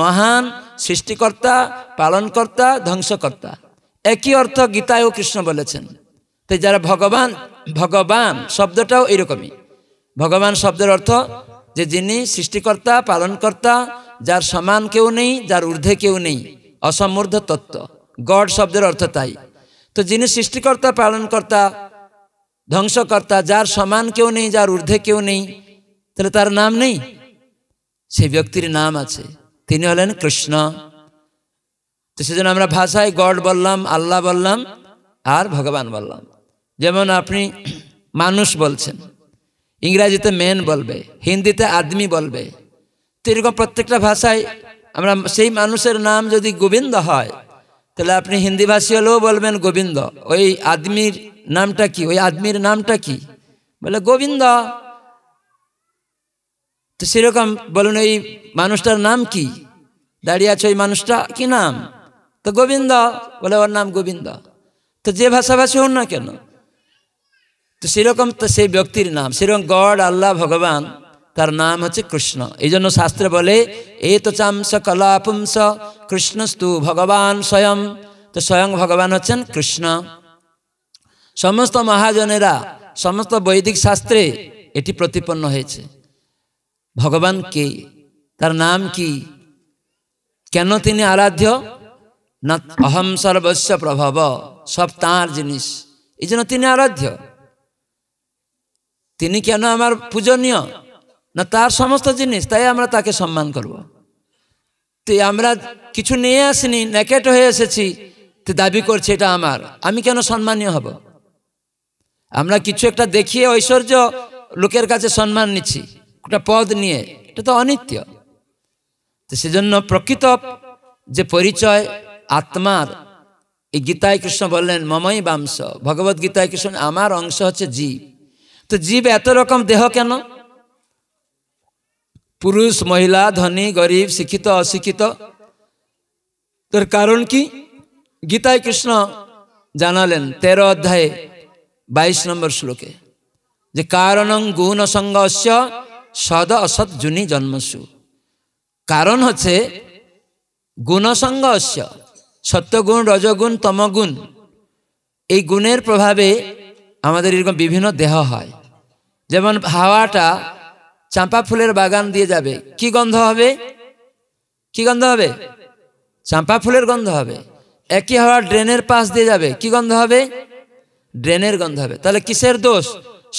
মহান সৃষ্টিকর্তা পালনকর্তা ধ্বংসকর্তা একই অর্থ গীতায় ও কৃষ্ণ বলেছেন তাই যারা ভগবান ভগবান শব্দটাও এরকমই ভগবান শব্দের অর্থ যে যিনি সৃষ্টিকর্তা পালনকর্তা যার সমান কেউ নেই যার ঊর্ধ্বে কেউ নেই অসমূর্ধ তত্ত্ব গড শব্দের অর্থ তাই তো যিনি সৃষ্টিকর্তা পালনকর্তা ধ্বংসকর্তা যার সমান কেউ নেই যার ঊর্ধ্বে কেউ নেই তাহলে তার নাম নেই সেই ব্যক্তির নাম আছে তিনি হলেন কৃষ্ণ তো সেজন্য আমরা ভাষায় গড বললাম আল্লাহ বললাম আর ভগবান বললাম যেমন আপনি মানুষ বলছেন ইংরাজিতে মেন বলবে হিন্দিতে আদমি বলবে তো এরকম প্রত্যেকটা ভাষায় আমরা সেই মানুষের নাম যদি গোবিন্দ হয় তাহলে আপনি হিন্দিভাষী হলেও বলবেন গোবিন্দ ওই আদমির নামটা কি ওই আদমির নামটা কি বলে গোবিন্দ তো সেরকম বলুন ওই মানুষটার নাম কি দাঁড়িয়ে আছে ওই মানুষটা কি নাম তো গোবিন্দ বলে ওর নাম গোবিন্দ তো যে ভাষাভাষী হন না কেন তো সেরকম তো সেই ব্যক্তির নাম সেরকম গড আল্লাহ ভগবান তার নাম হচ্ছে কৃষ্ণ এই জন্য শাস্ত্রে বলে এ তো চামস কলাপুংস কৃষ্ণস্তু ভগবান স্বয়ং তো স্বয়ং ভগবান হচ্ছেন কৃষ্ণ সমস্ত মহাজনেরা সমস্ত বৈদিক শাস্ত্রে এটি প্রতিপন্ন হয়েছে ভগবান কে তার নাম কি কেন তিনি আরাধ্য না অহম সর্বস্ব প্রভাব সব তাঁর জিনিস এই জন্য তিনি আরাধ্য তিনি কেন আমার পূজনীয় না তার সমস্ত জিনিস তাই আমরা তাকে সম্মান করব। তো আমরা কিছু নিয়ে আসিনি ন্যাকেট হয়ে এসেছি তো দাবি করছে এটা আমার আমি কেন সম্মানীয় হব আমরা কিছু একটা দেখিয়ে ঐশ্বর্য লোকের কাছে সম্মান নিচ্ছি একটা পদ নিয়ে এটা তো অনিত্য তো সেজন্য প্রকৃত যে পরিচয় আত্মার এই গীতায় কৃষ্ণ বললেন মমই বাংশ ভগবত গীতায় কৃষ্ণ আমার অংশ হচ্ছে জীব তো জীব এত রকম দেহ কেন পুরুষ মহিলা ধনী গরিব শিক্ষিত অশিক্ষিত তোর কারণ কি গীতায় কৃষ্ণ জানালেন তেরো অধ্যায়ে বাইশ নম্বর শ্লোকে যে কারণং গুণ সঙ্গস্য সদ অসৎ জুনি জন্মসু কারণ হচ্ছে গুণসঙ্গ অস্য সত্যগুণ রজগুণ তমগুণ এই গুণের প্রভাবে আমাদের এরকম বিভিন্ন দেহ হয় যেমন হাওয়াটা চাঁপা ফুলের বাগান দিয়ে যাবে কি গন্ধ হবে কি গন্ধ হবে চাঁপা ফুলের গন্ধ হবে একই হাওয়া ড্রেনের পাশ দিয়ে যাবে কি গন্ধ হবে ড্রেনের গন্ধ হবে তাহলে কিসের দোষ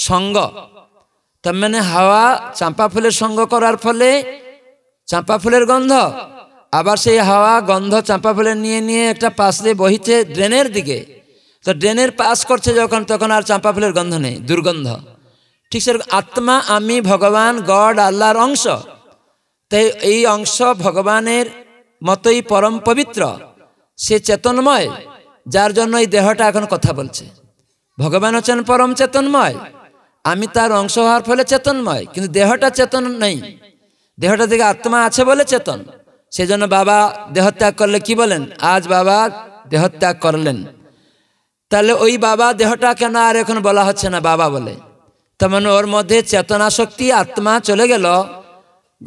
সঙ্গ তার মানে হাওয়া চাঁপা ফুলের সঙ্গ করার ফলে চাঁপা ফুলের গন্ধ আবার সেই হাওয়া গন্ধ চাঁপা ফুলের নিয়ে নিয়ে একটা পাশ দিয়ে বহিছে ড্রেনের দিকে তো ড্রেনের পাশ করছে যখন তখন আর চাঁপা ফুলের গন্ধ নেই দুর্গন্ধ ঠিক সেরকম আত্মা আমি ভগবান গড আল্লাহর অংশ তাই এই অংশ ভগবানের মতোই পরম পবিত্র সে চেতনময় যার জন্য এই দেহটা এখন কথা বলছে ভগবান হচ্ছেন পরম চেতনময় আমি তার অংশ হওয়ার ফলে চেতনময় কিন্তু দেহটা চেতন নেই দেহটা থেকে আত্মা আছে বলে চেতন সেজন্য বাবা দেহত্যাগ করলে কি বলেন আজ বাবা দেহত্যাগ করলেন তাহলে ওই বাবা দেহটা কেন আর এখন বলা হচ্ছে না বাবা বলে তার মানে ওর মধ্যে চেতনা শক্তি আত্মা চলে গেল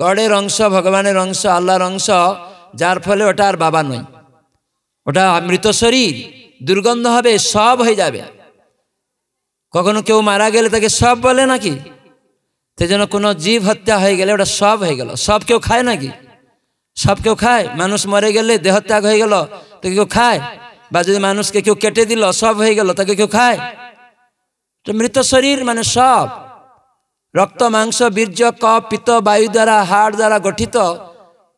গড়ের অংশ ভগবানের অংশ আল্লাহর অংশ যার ফলে ওটা আর বাবা নয় ওটা মৃত শরীর দুর্গন্ধ হবে সব হয়ে যাবে কখনো কেউ মারা গেলে তাকে সব বলে নাকি সেই জন্য কোনো জীব হত্যা হয়ে গেলে ওটা সব হয়ে গেল সব কেউ খায় নাকি সব কেউ খায় মানুষ মরে গেলে দেহত্যাগ হয়ে গেল তাকে কেউ খায় বা যদি মানুষকে কেউ কেটে দিল সব হয়ে গেল তাকে কেউ খায় তো মৃত শরীর মানে সব রক্ত মাংস বীর্য কপ পিত বায়ু দ্বারা হাড় দ্বারা গঠিত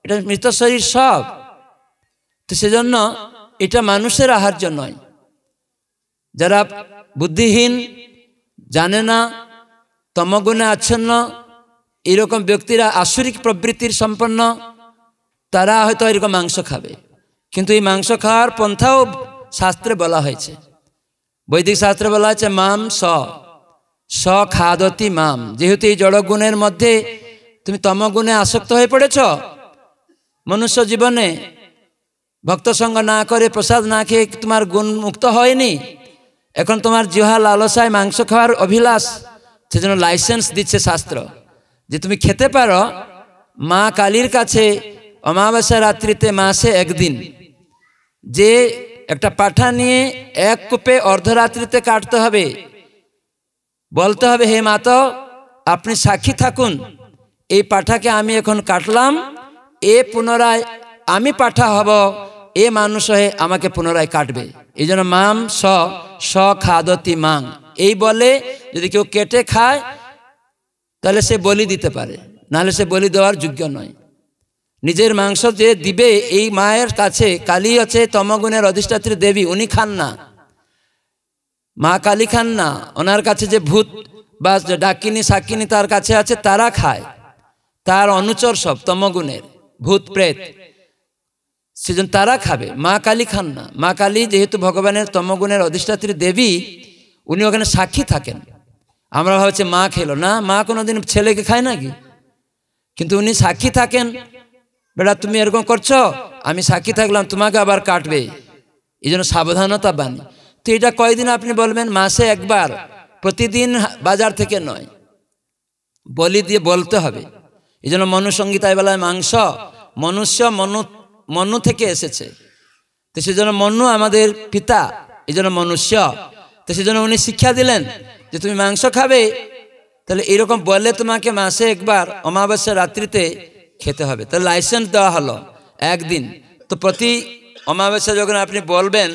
এটা মৃত শরীর সব তো সেজন্য এটা মানুষের আহার্য নয় যারা বুদ্ধিহীন জানে না তমগুণে আচ্ছন্ন এরকম ব্যক্তিরা আসুরিক প্রবৃত্তির সম্পন্ন তারা হয়তো এরকম মাংস খাবে কিন্তু এই মাংস খাওয়ার পন্থাও শাস্ত্রে বলা হয়েছে বৈদিক শাস্ত্র বলা আছে মাম স স খাদতি মাম যেহেতু এই জড়গুণের মধ্যে তুমি তমগুণে আসক্ত হয়ে পড়েছ মনুষ্য জীবনে ভক্ত সঙ্গ না করে প্রসাদ না খেয়ে তোমার গুণ মুক্ত হয়নি এখন তোমার জিহা লালসায় মাংস খাওয়ার অভিলাষ সেজন্য লাইসেন্স দিচ্ছে শাস্ত্র যে তুমি খেতে পারো মা কালীর কাছে অমাবস্যা রাত্রিতে মাসে একদিন যে একটা পাঠা নিয়ে এক কূপে অর্ধরাত্রিতে কাটতে হবে বলতে হবে হে মাত আপনি সাক্ষী থাকুন এই পাঠাকে আমি এখন কাটলাম এ পুনরায় আমি পাঠা হব এ মানুষ হয়ে আমাকে পুনরায় কাটবে এই জন্য মাম স স খাদতি মাং এই বলে যদি কেউ কেটে খায় তাহলে সে বলি দিতে পারে নাহলে সে বলি দেওয়ার যোগ্য নয় নিজের মাংস যে দিবে এই মায়ের কাছে কালী আছে তমগুণের অধিষ্ঠাত্রী দেবী উনি খান না মা কালী খান না ওনার কাছে যে ভূত বা ডাকিনি সাকিনী তার কাছে আছে তারা খায় তার অনুচর সব তমগুণের ভূত প্রেত সেজন তারা খাবে মা কালী খান না মা কালী যেহেতু ভগবানের তমগুণের অধিষ্ঠাত্রী দেবী উনি ওখানে সাক্ষী থাকেন আমরা ভাবছি মা খেলো না মা কোনোদিন ছেলেকে খায় নাকি কিন্তু উনি সাক্ষী থাকেন বেটা তুমি এরকম করছো আমি সাক্ষী থাকলাম তোমাকে আবার কাটবে এই জন্য সাবধানতা বাণী তো এটা কয়দিন আপনি বলবেন মাসে একবার প্রতিদিন বাজার থেকে নয় বলি দিয়ে বলতে হবে এই জন্য মনুসংগীতায় বেলায় মাংস মনুষ্য মনু মনু থেকে এসেছে তো সেজন্য মনু আমাদের পিতা এই জন্য মনুষ্য তো সেজন্য উনি শিক্ষা দিলেন যে তুমি মাংস খাবে তাহলে এরকম বলে তোমাকে মাসে একবার অমাবস্যা রাত্রিতে খেতে হবে তাহলে লাইসেন্স দেওয়া হলো একদিন তো প্রতি অমাবস্যা যখন আপনি বলবেন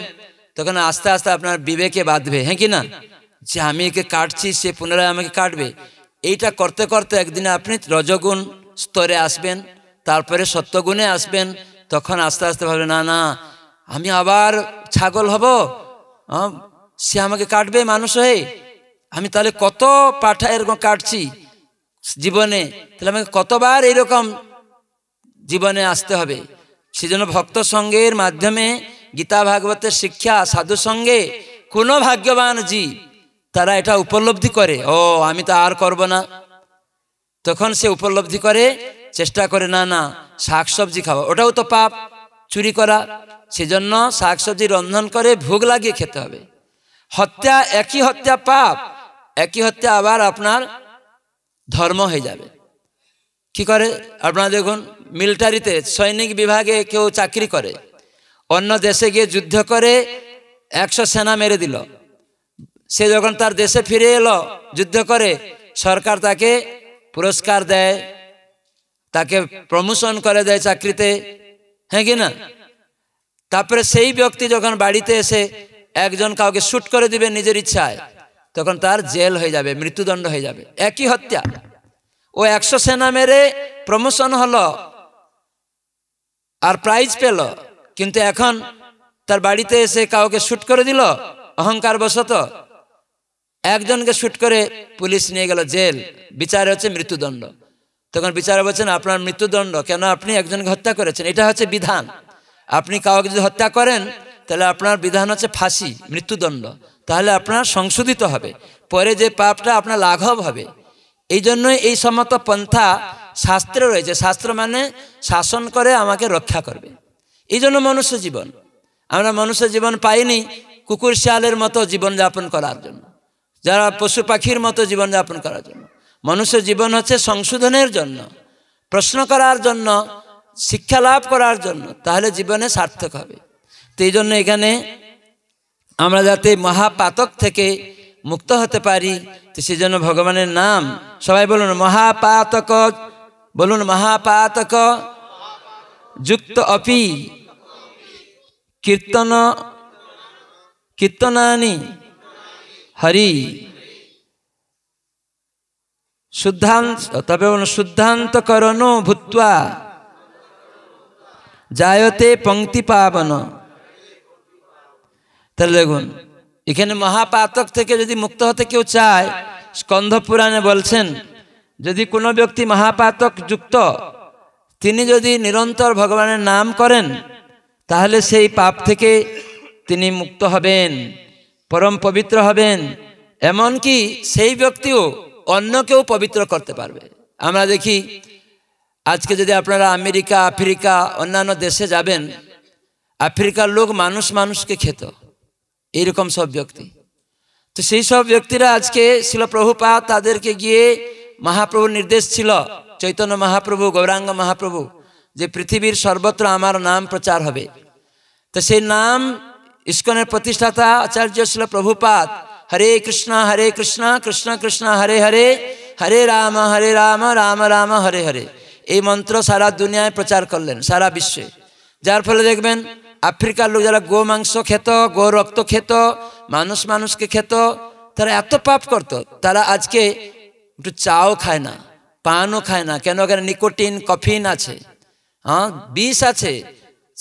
তখন আস্তে আস্তে আপনার বিবেকে বাঁধবে হ্যাঁ কি না যে আমি একে কাটছি সে পুনরায় আমাকে কাটবে এইটা করতে করতে একদিন আপনি রজগুণ স্তরে আসবেন তারপরে সত্যগুণে আসবেন তখন আস্তে আস্তে ভাবে না না আমি আবার ছাগল হব সে আমাকে কাটবে মানুষ হয়ে আমি তাহলে কত পাঠা এরকম কাটছি জীবনে তাহলে আমাকে কতবার এরকম জীবনে আসতে হবে সেজন্য ভক্ত সঙ্গের মাধ্যমে গীতা ভাগবতের শিক্ষা সাধু সঙ্গে কোনো ভাগ্যবান জীব তারা এটা উপলব্ধি করে ও আমি তো আর করব না তখন সে উপলব্ধি করে চেষ্টা করে না না শাক সবজি খাওয়া ওটাও তো পাপ চুরি করা সেজন্য শাক সবজি রন্ধন করে ভোগ লাগিয়ে খেতে হবে হত্যা একই হত্যা পাপ একই হত্যা আবার আপনার ধর্ম হয়ে যাবে কি করে আপনারা দেখুন মিলিটারিতে সৈনিক বিভাগে কেউ চাকরি করে অন্য দেশে গিয়ে যুদ্ধ করে একশো সেনা মেরে দিল সে যখন তার দেশে ফিরে এলো যুদ্ধ করে সরকার তাকে পুরস্কার দেয় তাকে প্রমোশন করে দেয় চাকরিতে হ্যাঁ কি না তারপরে সেই ব্যক্তি যখন বাড়িতে এসে একজন কাউকে শ্যুট করে দিবে নিজের ইচ্ছায় তখন তার জেল হয়ে যাবে মৃত্যুদণ্ড হয়ে যাবে একই হত্যা ও একশো সেনা মেরে প্রমোশন হলো আর প্রাইজ পেল কিন্তু এখন তার বাড়িতে এসে কাউকে শ্যুট করে দিল অহংকার বশত একজনকে শ্যুট করে পুলিশ নিয়ে গেল জেল বিচারে হচ্ছে মৃত্যুদণ্ড তখন বিচারে বলছেন আপনার মৃত্যুদণ্ড কেন আপনি একজনকে হত্যা করেছেন এটা হচ্ছে বিধান আপনি কাউকে যদি হত্যা করেন তাহলে আপনার বিধান হচ্ছে ফাঁসি মৃত্যুদণ্ড তাহলে আপনার সংশোধিত হবে পরে যে পাপটা আপনার লাঘব হবে এই জন্য এই সমত পন্থা শাস্ত্রে রয়েছে শাস্ত্র মানে শাসন করে আমাকে রক্ষা করবে এই জন্য মনুষ্য জীবন আমরা মনুষ্য জীবন পাইনি কুকুর শিয়ালের মতো জীবনযাপন করার জন্য যারা পশু পাখির মতো জীবনযাপন করার জন্য মনুষ্য জীবন হচ্ছে সংশোধনের জন্য প্রশ্ন করার জন্য শিক্ষা লাভ করার জন্য তাহলে জীবনে সার্থক হবে তো এই জন্য এখানে আমরা যাতে মহাপাতক থেকে মুক্ত হতে পারি তো সেজন্য ভগবানের নাম সবাই বলুন মহাপাতক বলুন মহাপাতক যুক্ত অপি কীর্তন কীর্তনানি হরি শুদ্ধান্ত তবে শুদ্ধান্ত করণ ভূত্বা জায়তে পঙ্ক্তি পাবন তাহলে দেখুন এখানে মহাপাতক থেকে যদি মুক্ত হতে কেউ চায় স্কন্ধ পুরাণে বলছেন যদি কোনো ব্যক্তি মহাপাতক যুক্ত তিনি যদি নিরন্তর ভগবানের নাম করেন তাহলে সেই পাপ থেকে তিনি মুক্ত হবেন পরম পবিত্র হবেন এমনকি সেই ব্যক্তিও অন্যকেও পবিত্র করতে পারবে আমরা দেখি আজকে যদি আপনারা আমেরিকা আফ্রিকা অন্যান্য দেশে যাবেন আফ্রিকার লোক মানুষ মানুষকে খেত এইরকম সব ব্যক্তি তো সেই সব ব্যক্তিরা আজকে ছিল প্রভুপা তাদেরকে গিয়ে মহাপ্রভুর নির্দেশ ছিল চৈতন্য মহাপ্রভু গৌরাঙ্গ মহাপ্রভু যে পৃথিবীর সর্বত্র আমার নাম প্রচার হবে তো সেই নাম ইস্কনের প্রতিষ্ঠাতা আচার্য ছিল প্রভুপাত হরে কৃষ্ণ হরে কৃষ্ণ কৃষ্ণ কৃষ্ণ হরে হরে হরে রাম হরে রাম রাম রাম হরে হরে এই মন্ত্র সারা দুনিয়ায় প্রচার করলেন সারা বিশ্বে যার ফলে দেখবেন আফ্রিকার লোক যারা গো মাংস খেত গো রক্ত খেত মানুষ মানুষকে খেত তারা এত পাপ করত তারা আজকে একটু চাও খায় না পানও খায় না কেন কেন নিকোটিন কফিন আছে হ্যাঁ বিষ আছে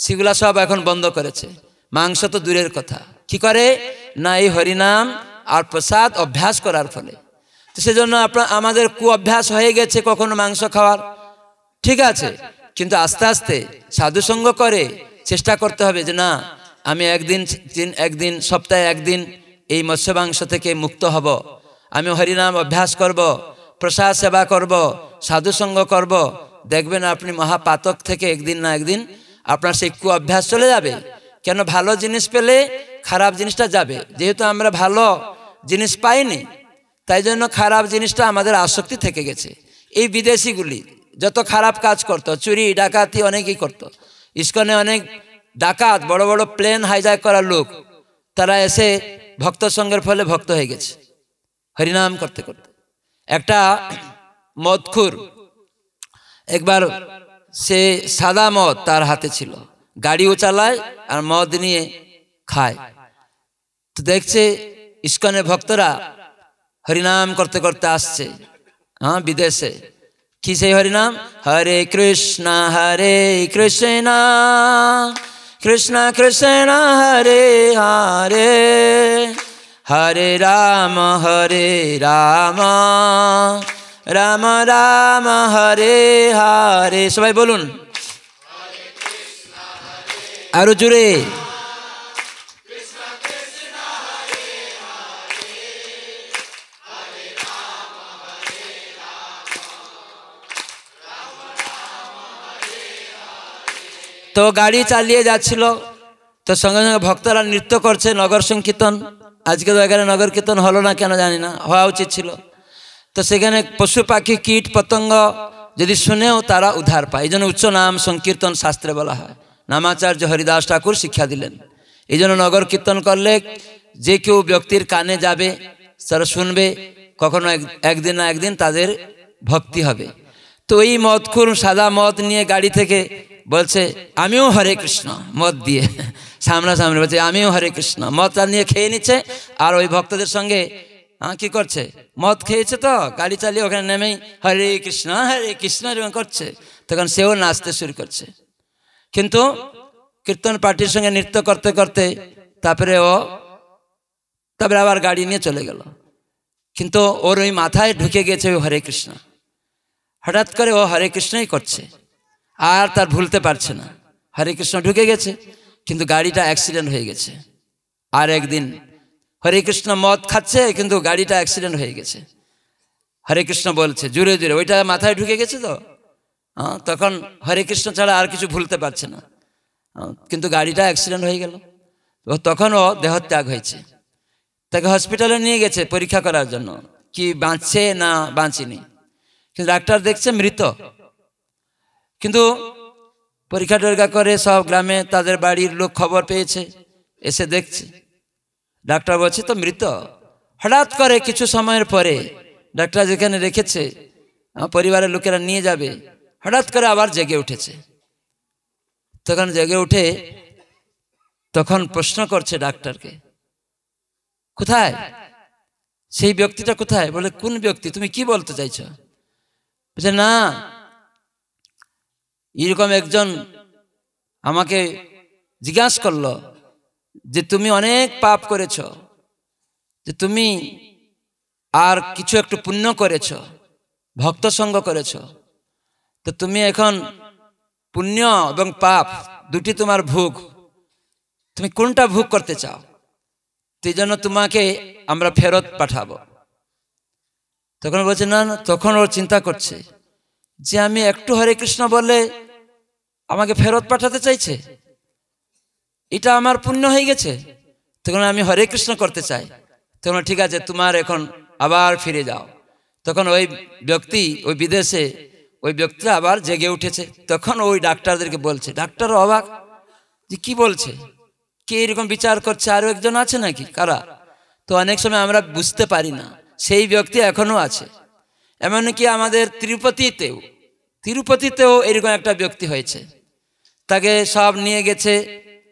সেগুলা সব এখন বন্ধ করেছে মাংস তো দূরের কথা কি করে না এই হরিনাম আর প্রসাদ অভ্যাস করার ফলে তো সেজন্য আপনার আমাদের কু অভ্যাস হয়ে গেছে কখনো মাংস খাওয়ার ঠিক আছে কিন্তু আস্তে আস্তে সাধুসঙ্গ করে চেষ্টা করতে হবে যে না আমি একদিন দিন একদিন সপ্তাহে একদিন এই মৎস্যবাংশ থেকে মুক্ত হব আমি হরিনাম অভ্যাস করব প্রসাদ সেবা করব সাধুসঙ্গ করব দেখবেন আপনি মহাপাতক থেকে একদিন না একদিন আপনার সেই কু অভ্যাস চলে যাবে কেন ভালো জিনিস পেলে খারাপ জিনিসটা যাবে যেহেতু আমরা ভালো জিনিস পাইনি তাই জন্য খারাপ জিনিসটা আমাদের আসক্তি থেকে গেছে এই বিদেশিগুলি যত খারাপ কাজ করত চুরি ডাকাতি অনেকেই করতো ইস্কনে অনেক ডাকাত বড় বড় প্লেন হাইজ্যাক করার লোক তারা এসে ভক্ত সঙ্গের ফলে ভক্ত হয়ে গেছে হরিনাম করতে করতে একটা মদখুর একবার সে সাদা মদ তার হাতে ছিল গাড়িও চালায় আর মদ নিয়ে খায় তো দেখছে ইস্কনে ভক্তরা হরিনাম করতে করতে আসছে হ্যাঁ বিদেশে কি সেই হরিনাম হরে কৃষ্ণ হরে কৃষ্ণ কৃষ্ণ কৃষ্ণ হরে হরে হরে রাম হরে রাম রাম রাম হরে হরে সবাই বলুন আরো জুড়ে তো গাড়ি চালিয়ে যাচ্ছিল তো সঙ্গে সঙ্গে ভক্তরা নৃত্য করছে নগর সংকীর্তন আজকে তো এখানে নগর কীর্তন হলো না কেন জানি না হওয়া উচিত ছিল তো সেখানে পশু পাখি কীট পতঙ্গ যদি শুনেও তারা উদ্ধার পায় এই জন্য উচ্চ নাম সংকীর্তন শাস্ত্রে বলা হয় নামাচার্য হরিদাস ঠাকুর শিক্ষা দিলেন এই জন্য নগর কীর্তন করলে যে কেউ ব্যক্তির কানে যাবে তারা শুনবে কখনো একদিন না একদিন তাদের ভক্তি হবে তো এই মদ খুন সাদা মদ নিয়ে গাড়ি থেকে বলছে আমিও হরে কৃষ্ণ মদ দিয়ে সামনাসামনি বলছে আমিও হরে কৃষ্ণ মদটা নিয়ে খেয়ে নিচ্ছে আর ওই ভক্তদের সঙ্গে হ্যাঁ কী করছে মদ খেয়েছে তো গাড়ি চালিয়ে ওখানে নেমেই হরে কৃষ্ণ হরে কৃষ্ণ এরকম করছে তখন সেও নাচতে শুরু করছে কিন্তু কীর্তন পার্টির সঙ্গে নৃত্য করতে করতে তারপরে ও তারপরে আবার গাড়ি নিয়ে চলে গেল কিন্তু ওর ওই মাথায় ঢুকে গেছে হরে কৃষ্ণ হঠাৎ করে ও হরে কৃষ্ণই করছে আর তার ভুলতে পারছে না হরে কৃষ্ণ ঢুকে গেছে কিন্তু গাড়িটা অ্যাক্সিডেন্ট হয়ে গেছে আর একদিন হরে কৃষ্ণ মদ খাচ্ছে কিন্তু গাড়িটা অ্যাক্সিডেন্ট হয়ে গেছে হরে কৃষ্ণ বলছে জুড়ে জুড়ে ওইটা মাথায় ঢুকে গেছে তো হ্যাঁ তখন হরে কৃষ্ণ ছাড়া আর কিছু ভুলতে পারছে না কিন্তু গাড়িটা অ্যাক্সিডেন্ট হয়ে গেল তখন ও দেহত্যাগ হয়েছে তাকে হসপিটালে নিয়ে গেছে পরীক্ষা করার জন্য কি বাঁচছে না বাঁচিনি কিন্তু ডাক্তার দেখছে মৃত কিন্তু পরীক্ষা টরীক্ষা করে সব গ্রামে তাদের বাড়ির লোক খবর পেয়েছে এসে দেখছে ডাক্তার বলছে তো মৃত হঠাৎ করে কিছু সময়ের পরে ডাক্তার যেখানে রেখেছে আমার পরিবারের লোকেরা নিয়ে যাবে হঠাৎ করে আবার জেগে উঠেছে তখন জেগে উঠে তখন প্রশ্ন করছে ডাক্তারকে কোথায় সেই ব্যক্তিটা কোথায় বলে কোন ব্যক্তি তুমি কি বলতে চাইছো না এরকম একজন আমাকে জিজ্ঞাসা করলো যে তুমি অনেক পাপ করেছ যে তুমি আর কিছু একটু পুণ্য করেছ ভক্ত সঙ্গ করেছ তো তুমি এখন পুণ্য এবং পাপ দুটি তোমার ভোগ তুমি কোনটা ভোগ করতে চাও সেই জন্য তোমাকে আমরা ফেরত পাঠাবো তখন বলছে না তখন ওর চিন্তা করছে যে আমি একটু হরে কৃষ্ণ বলে আমাকে ফেরত পাঠাতে চাইছে এটা আমার পুণ্য হয়ে গেছে তখন আমি হরে কৃষ্ণ করতে চাই তখন ঠিক আছে তোমার এখন আবার ফিরে যাও তখন ওই ব্যক্তি ওই বিদেশে ওই ব্যক্তি আবার জেগে উঠেছে তখন ওই ডাক্তারদেরকে বলছে ডাক্তার অবাক যে কি বলছে কে এরকম বিচার করছে আরও একজন আছে নাকি কারা তো অনেক সময় আমরা বুঝতে পারি না সেই ব্যক্তি এখনও আছে এমনকি আমাদের তিরুপতিতেও তিরুপতিতেও এরকম একটা ব্যক্তি হয়েছে তাকে সব নিয়ে গেছে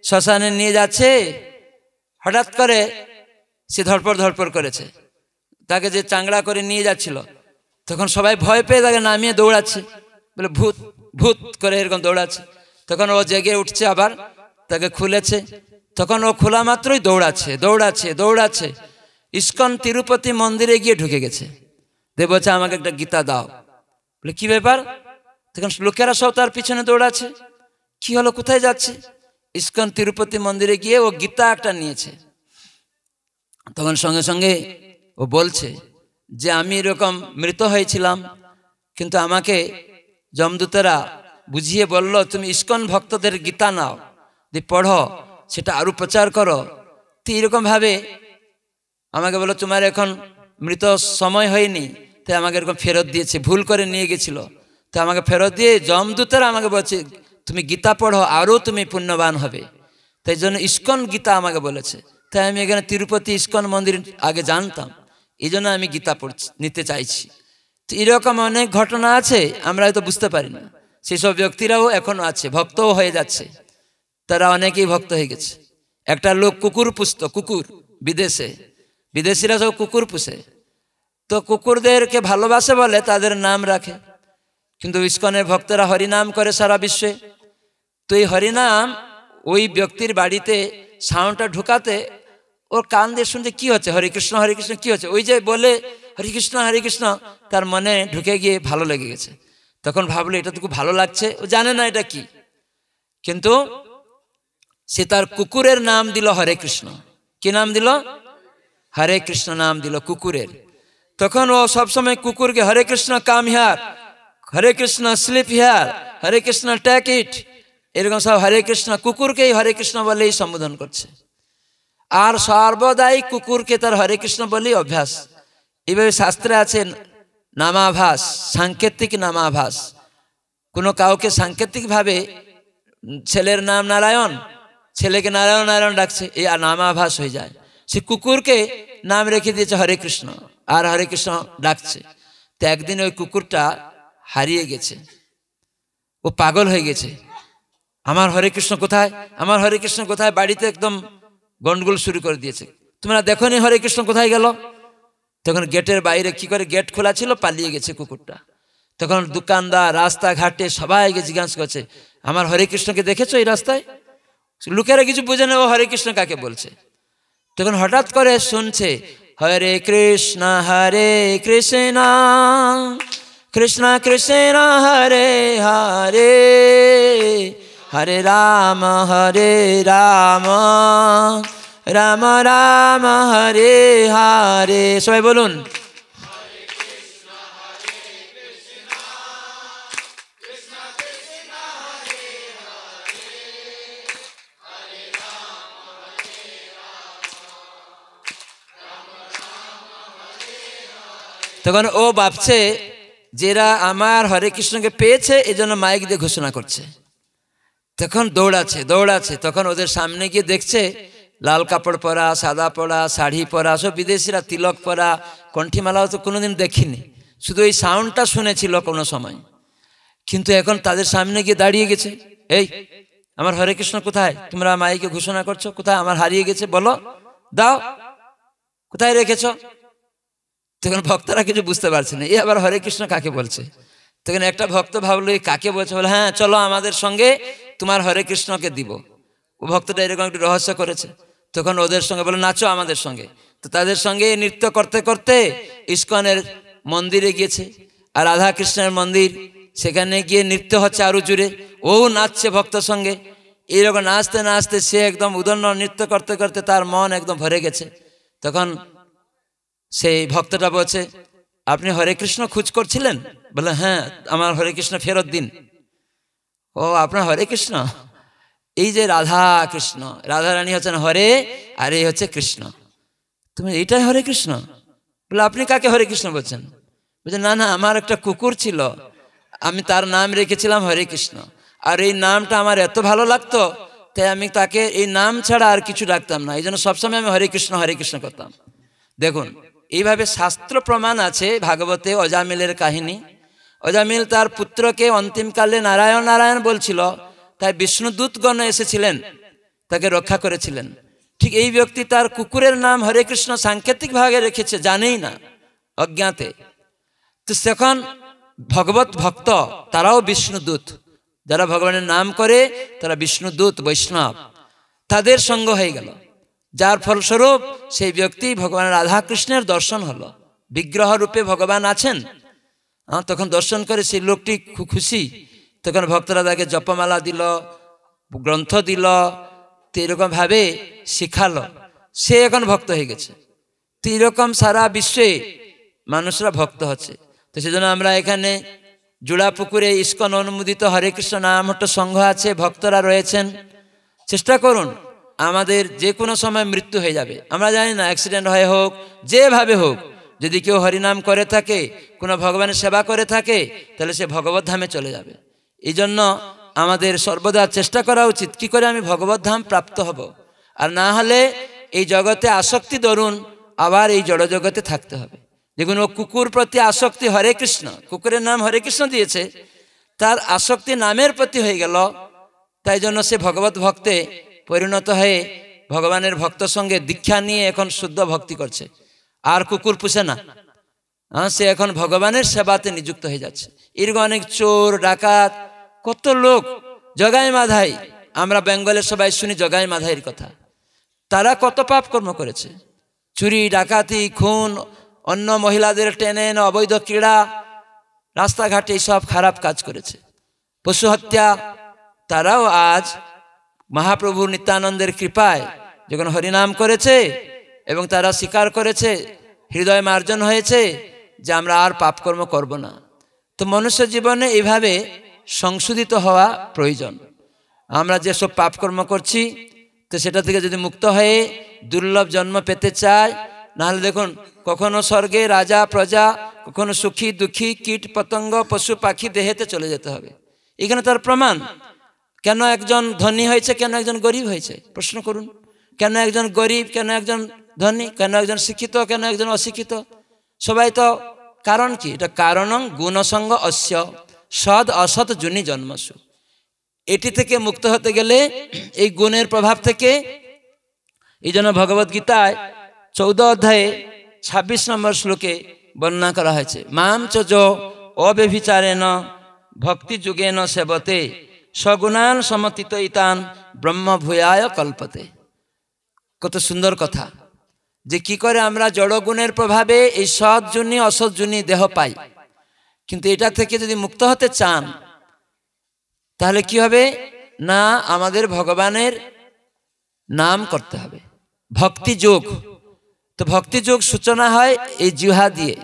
শ্মশানে নিয়ে যাচ্ছে হঠাৎ করে সে ধরপর ধরপর করেছে তাকে যে চাংড়া করে নিয়ে যাচ্ছিল তখন সবাই ভয় পেয়ে তাকে নামিয়ে দৌড়াচ্ছে বলে ভূত ভূত করে এরকম দৌড়াচ্ছে তখন ও জেগে উঠছে আবার তাকে খুলেছে তখন ও খোলা মাত্রই দৌড়াচ্ছে দৌড়াচ্ছে দৌড়াচ্ছে ইস্কন তিরুপতি মন্দিরে গিয়ে ঢুকে গেছে দেব বলছে আমাকে একটা গীতা দাও বলে কি ব্যাপার তখন লোকেরা সব তার পিছনে দৌড়াচ্ছে কি হলো কোথায় যাচ্ছে ইস্কন তিরুপতি মন্দিরে গিয়ে ও গীতা একটা নিয়েছে তখন সঙ্গে সঙ্গে ও বলছে যে আমি এরকম মৃত হয়েছিলাম কিন্তু আমাকে জমদূতেরা বুঝিয়ে বলল তুমি ইস্কন ভক্তদের গীতা নাও দিয়ে পড়ো সেটা আরও প্রচার করো তো এরকমভাবে আমাকে বলো তোমার এখন মৃত সময় হয়নি তো আমাকে এরকম ফেরত দিয়েছে ভুল করে নিয়ে গেছিল তো আমাকে ফেরত দিয়ে জমদূতেরা আমাকে বলছে তুমি গীতা পড়ো আরও তুমি পুণ্যবান হবে তাই জন্য ইস্কন গীতা আমাকে বলেছে তাই আমি এখানে তিরুপতি ইস্কন মন্দির আগে জানতাম এই জন্য আমি গীতা পড়ছি নিতে চাইছি তো এরকম অনেক ঘটনা আছে আমরা হয়তো বুঝতে পারি না সেসব ব্যক্তিরাও এখনও আছে ভক্তও হয়ে যাচ্ছে তারা অনেকেই ভক্ত হয়ে গেছে একটা লোক কুকুর পুষত কুকুর বিদেশে বিদেশিরা সব কুকুর পুষে তো কুকুরদেরকে ভালোবাসে বলে তাদের নাম রাখে কিন্তু ইস্কনের ভক্তরা হরিনাম করে সারা বিশ্বে তো এই হরিনাম ওই ব্যক্তির বাড়িতে সাউন্ডটা ঢুকাতে ওর কান দিয়ে শুনতে কী হচ্ছে হরিকৃষ্ণ হরিকৃষ্ণ কী হচ্ছে ওই যে বলে হরিকৃষ্ণ হরিকৃষ্ণ তার মনে ঢুকে গিয়ে ভালো লেগে গেছে তখন ভাবলো এটা তো খুব ভালো লাগছে ও জানে না এটা কি কিন্তু সে তার কুকুরের নাম দিল হরে কৃষ্ণ কি নাম দিল হরে কৃষ্ণ নাম দিল কুকুরের তখন ও সবসময় কুকুরকে Hare Krishna come here Hare Krishna sleep here Hare Krishna take it এরকম সব হরে কৃষ্ণ কুকুরকেই হরে কৃষ্ণ বলেই সম্বোধন করছে আর সর্বদাই কুকুরকে তার হরে কৃষ্ণ বলেই অভ্যাস এভাবে শাস্ত্রে আছে নামাভাস সাংকেতিক নামাভাস কোনো কাউকে সাংকেতিকভাবে ছেলের নাম নারায়ণ ছেলেকে নারায়ণ নারায়ণ ডাকছে এই নামাভাস হয়ে যায় সে কুকুরকে নাম রেখে দিয়েছে হরে কৃষ্ণ আর হরে কৃষ্ণ ডাকছে তো একদিন ওই কুকুরটা হারিয়ে গেছে ও পাগল হয়ে গেছে আমার হরে কৃষ্ণ কোথায় আমার হরে কৃষ্ণ কোথায় বাড়িতে একদম গন্ডগোল শুরু করে দিয়েছে তোমরা দেখো নি হরে কৃষ্ণ কোথায় গেল তখন গেটের বাইরে কি করে গেট খোলা ছিল পালিয়ে গেছে কুকুরটা তখন দোকানদার রাস্তাঘাটে সবাইকে জিজ্ঞাসা করছে আমার হরে কৃষ্ণকে দেখেছো এই রাস্তায় লোকেরা কিছু বুঝে ও হরে কৃষ্ণ কাকে বলছে তখন হঠাৎ করে শুনছে Hare Krishna, Hare Krishna, Krishna Krishna, Hare Hare, Hare Rama, Hare Rama, Rama Rama, Hare Hare. I বলুন তখন ও ভাবছে যেরা আমার হরে কৃষ্ণকে পেয়েছে এই জন্য মাইক দিয়ে ঘোষণা করছে তখন দৌড়াচ্ছে দৌড়াচ্ছে তখন ওদের সামনে গিয়ে দেখছে লাল কাপড় পরা সাদা পরা শাড়ি পরা সব বিদেশিরা তিলক পরা কণ্ঠিমালাও তো কোনোদিন দেখিনি শুধু এই সাউন্ডটা শুনেছিল কোনো সময় কিন্তু এখন তাদের সামনে গিয়ে দাঁড়িয়ে গেছে এই আমার হরে কৃষ্ণ কোথায় তোমরা মাইকে ঘোষণা করছো কোথায় আমার হারিয়ে গেছে বলো দাও কোথায় রেখেছো তখন ভক্তরা কিছু বুঝতে পারছে না এ আবার হরে কৃষ্ণ কাকে বলছে তখন একটা ভক্ত ভাবলো কাকে বলছে বলে হ্যাঁ চলো আমাদের সঙ্গে তোমার হরে কৃষ্ণকে দিব ও ভক্তটা এরকম একটু রহস্য করেছে তখন ওদের সঙ্গে বলে নাচো আমাদের সঙ্গে তো তাদের সঙ্গে নৃত্য করতে করতে ইস্কনের মন্দিরে গিয়েছে আর রাধা কৃষ্ণের মন্দির সেখানে গিয়ে নৃত্য হচ্ছে আরও জুড়ে ও নাচছে ভক্তর সঙ্গে এইরকম নাচতে নাচতে সে একদম উদণ্ড নৃত্য করতে করতে তার মন একদম ভরে গেছে তখন সেই ভক্তটা বলছে আপনি হরে কৃষ্ণ খোঁজ করছিলেন বলে হ্যাঁ আমার হরে কৃষ্ণ ফেরত দিন ও আপনার হরে কৃষ্ণ এই যে রাধা কৃষ্ণ রাধা রানী হচ্ছেন হরে আর এই হচ্ছে কৃষ্ণ তুমি এইটাই হরে কৃষ্ণ বলে আপনি কাকে হরে কৃষ্ণ বলছেন বলছেন না না আমার একটা কুকুর ছিল আমি তার নাম রেখেছিলাম হরে কৃষ্ণ আর এই নামটা আমার এত ভালো লাগতো তাই আমি তাকে এই নাম ছাড়া আর কিছু ডাকতাম না এই জন্য সবসময় আমি হরে কৃষ্ণ হরে কৃষ্ণ করতাম দেখুন এইভাবে শাস্ত্র প্রমাণ আছে ভাগবতে অজামিলের কাহিনী অজামিল তার পুত্রকে অন্তিমকালে নারায়ণ নারায়ণ বলছিল তাই বিষ্ণুদূতগণ এসেছিলেন তাকে রক্ষা করেছিলেন ঠিক এই ব্যক্তি তার কুকুরের নাম হরে কৃষ্ণ সাংকেতিক ভাগে রেখেছে জানেই না অজ্ঞাতে তো সেখন ভগবত ভক্ত তারাও বিষ্ণুদূত যারা ভগবানের নাম করে তারা বিষ্ণুদূত বৈষ্ণব তাদের সঙ্গ হয়ে গেল যার ফলস্বরূপ সেই ব্যক্তি ভগবান রাধাকৃষ্ণের দর্শন হলো বিগ্রহ রূপে ভগবান আছেন তখন দর্শন করে সেই লোকটি খুশি তখন ভক্তরা তাকে জপমালা দিল গ্রন্থ দিল তো এরকমভাবে শিখালো সে এখন ভক্ত হয়ে গেছে তো এরকম সারা বিশ্বে মানুষরা ভক্ত হচ্ছে তো সেজন্য আমরা এখানে জোড়াপুকুরে ইস্কন অনুমোদিত হরে কৃষ্ণ নামহট্ট সংঘ আছে ভক্তরা রয়েছেন চেষ্টা করুন আমাদের যে কোনো সময় মৃত্যু হয়ে যাবে আমরা জানি না অ্যাক্সিডেন্ট হয়ে হোক যেভাবে হোক যদি কেউ হরিনাম করে থাকে কোনো ভগবানের সেবা করে থাকে তাহলে সে ভগবত ধামে চলে যাবে এই জন্য আমাদের সর্বদা চেষ্টা করা উচিত কি করে আমি ভগবত ধাম প্রাপ্ত হব আর না হলে এই জগতে আসক্তি দরুন আবার এই জড় জগতে থাকতে হবে দেখুন ও কুকুর প্রতি আসক্তি হরে কৃষ্ণ কুকুরের নাম হরে কৃষ্ণ দিয়েছে তার আসক্তি নামের প্রতি হয়ে গেল তাই জন্য সে ভগবত ভক্তে পরিণত হয়ে ভগবানের ভক্ত সঙ্গে দীক্ষা নিয়ে এখন শুদ্ধ ভক্তি করছে আর কুকুর পুষে না হ্যাঁ সে এখন ভগবানের সেবাতে নিযুক্ত হয়ে যাচ্ছে এরকম অনেক চোর ডাকাত কত লোক জগাই মাধাই আমরা বেঙ্গলের সবাই শুনি জগাই মাধাইয়ের কথা তারা কত পাপ কর্ম করেছে চুরি ডাকাতি খুন অন্য মহিলাদের টেনে অবৈধ ক্রীড়া রাস্তাঘাটে সব খারাপ কাজ করেছে পশু হত্যা তারাও আজ মহাপ্রভু নিত্যানন্দের কৃপায় যখন হরিনাম করেছে এবং তারা স্বীকার করেছে হৃদয় মার্জন হয়েছে যে আমরা আর পাপকর্ম করব না তো মনুষ্য জীবনে এইভাবে সংশোধিত হওয়া প্রয়োজন আমরা যেসব পাপকর্ম করছি তো সেটা থেকে যদি মুক্ত হয়ে দুর্লভ জন্ম পেতে চাই নাহলে দেখুন কখনো স্বর্গে রাজা প্রজা কখনো সুখী দুঃখী কীট পতঙ্গ পশু পাখি দেহেতে চলে যেতে হবে এখানে তার প্রমাণ কেন একজন ধনী হয়েছে কেন একজন গরিব হয়েছে প্রশ্ন করুন কেন একজন গরিব কেন একজন ধনী কেন একজন শিক্ষিত কেন একজন অশিক্ষিত সবাই তো কারণ কি এটা কারণং গুণসঙ্গ অস্য সৎ অসৎ জুনি জন্মসু এটি থেকে মুক্ত হতে গেলে এই গুণের প্রভাব থেকে এই জন্য ভগবদ্গীতায় চৌদ অধ্যায়ে ছাব্বিশ নম্বর শ্লোকে বর্ণনা করা হয়েছে মাম চজ অব্যভিচারেণ ন সেবতে সগুণান সমতিত ইতান ব্রহ্মভূয়ায় কল্পতে কত সুন্দর কথা যে কি করে আমরা জড়গুণের প্রভাবে এই সৎ জুনি অসৎ জুনি দেহ পাই কিন্তু এটা থেকে যদি মুক্ত হতে চান তাহলে কি হবে না আমাদের ভগবানের নাম করতে হবে ভক্তি যোগ তো ভক্তি যোগ সূচনা হয় এই জিহা দিয়ে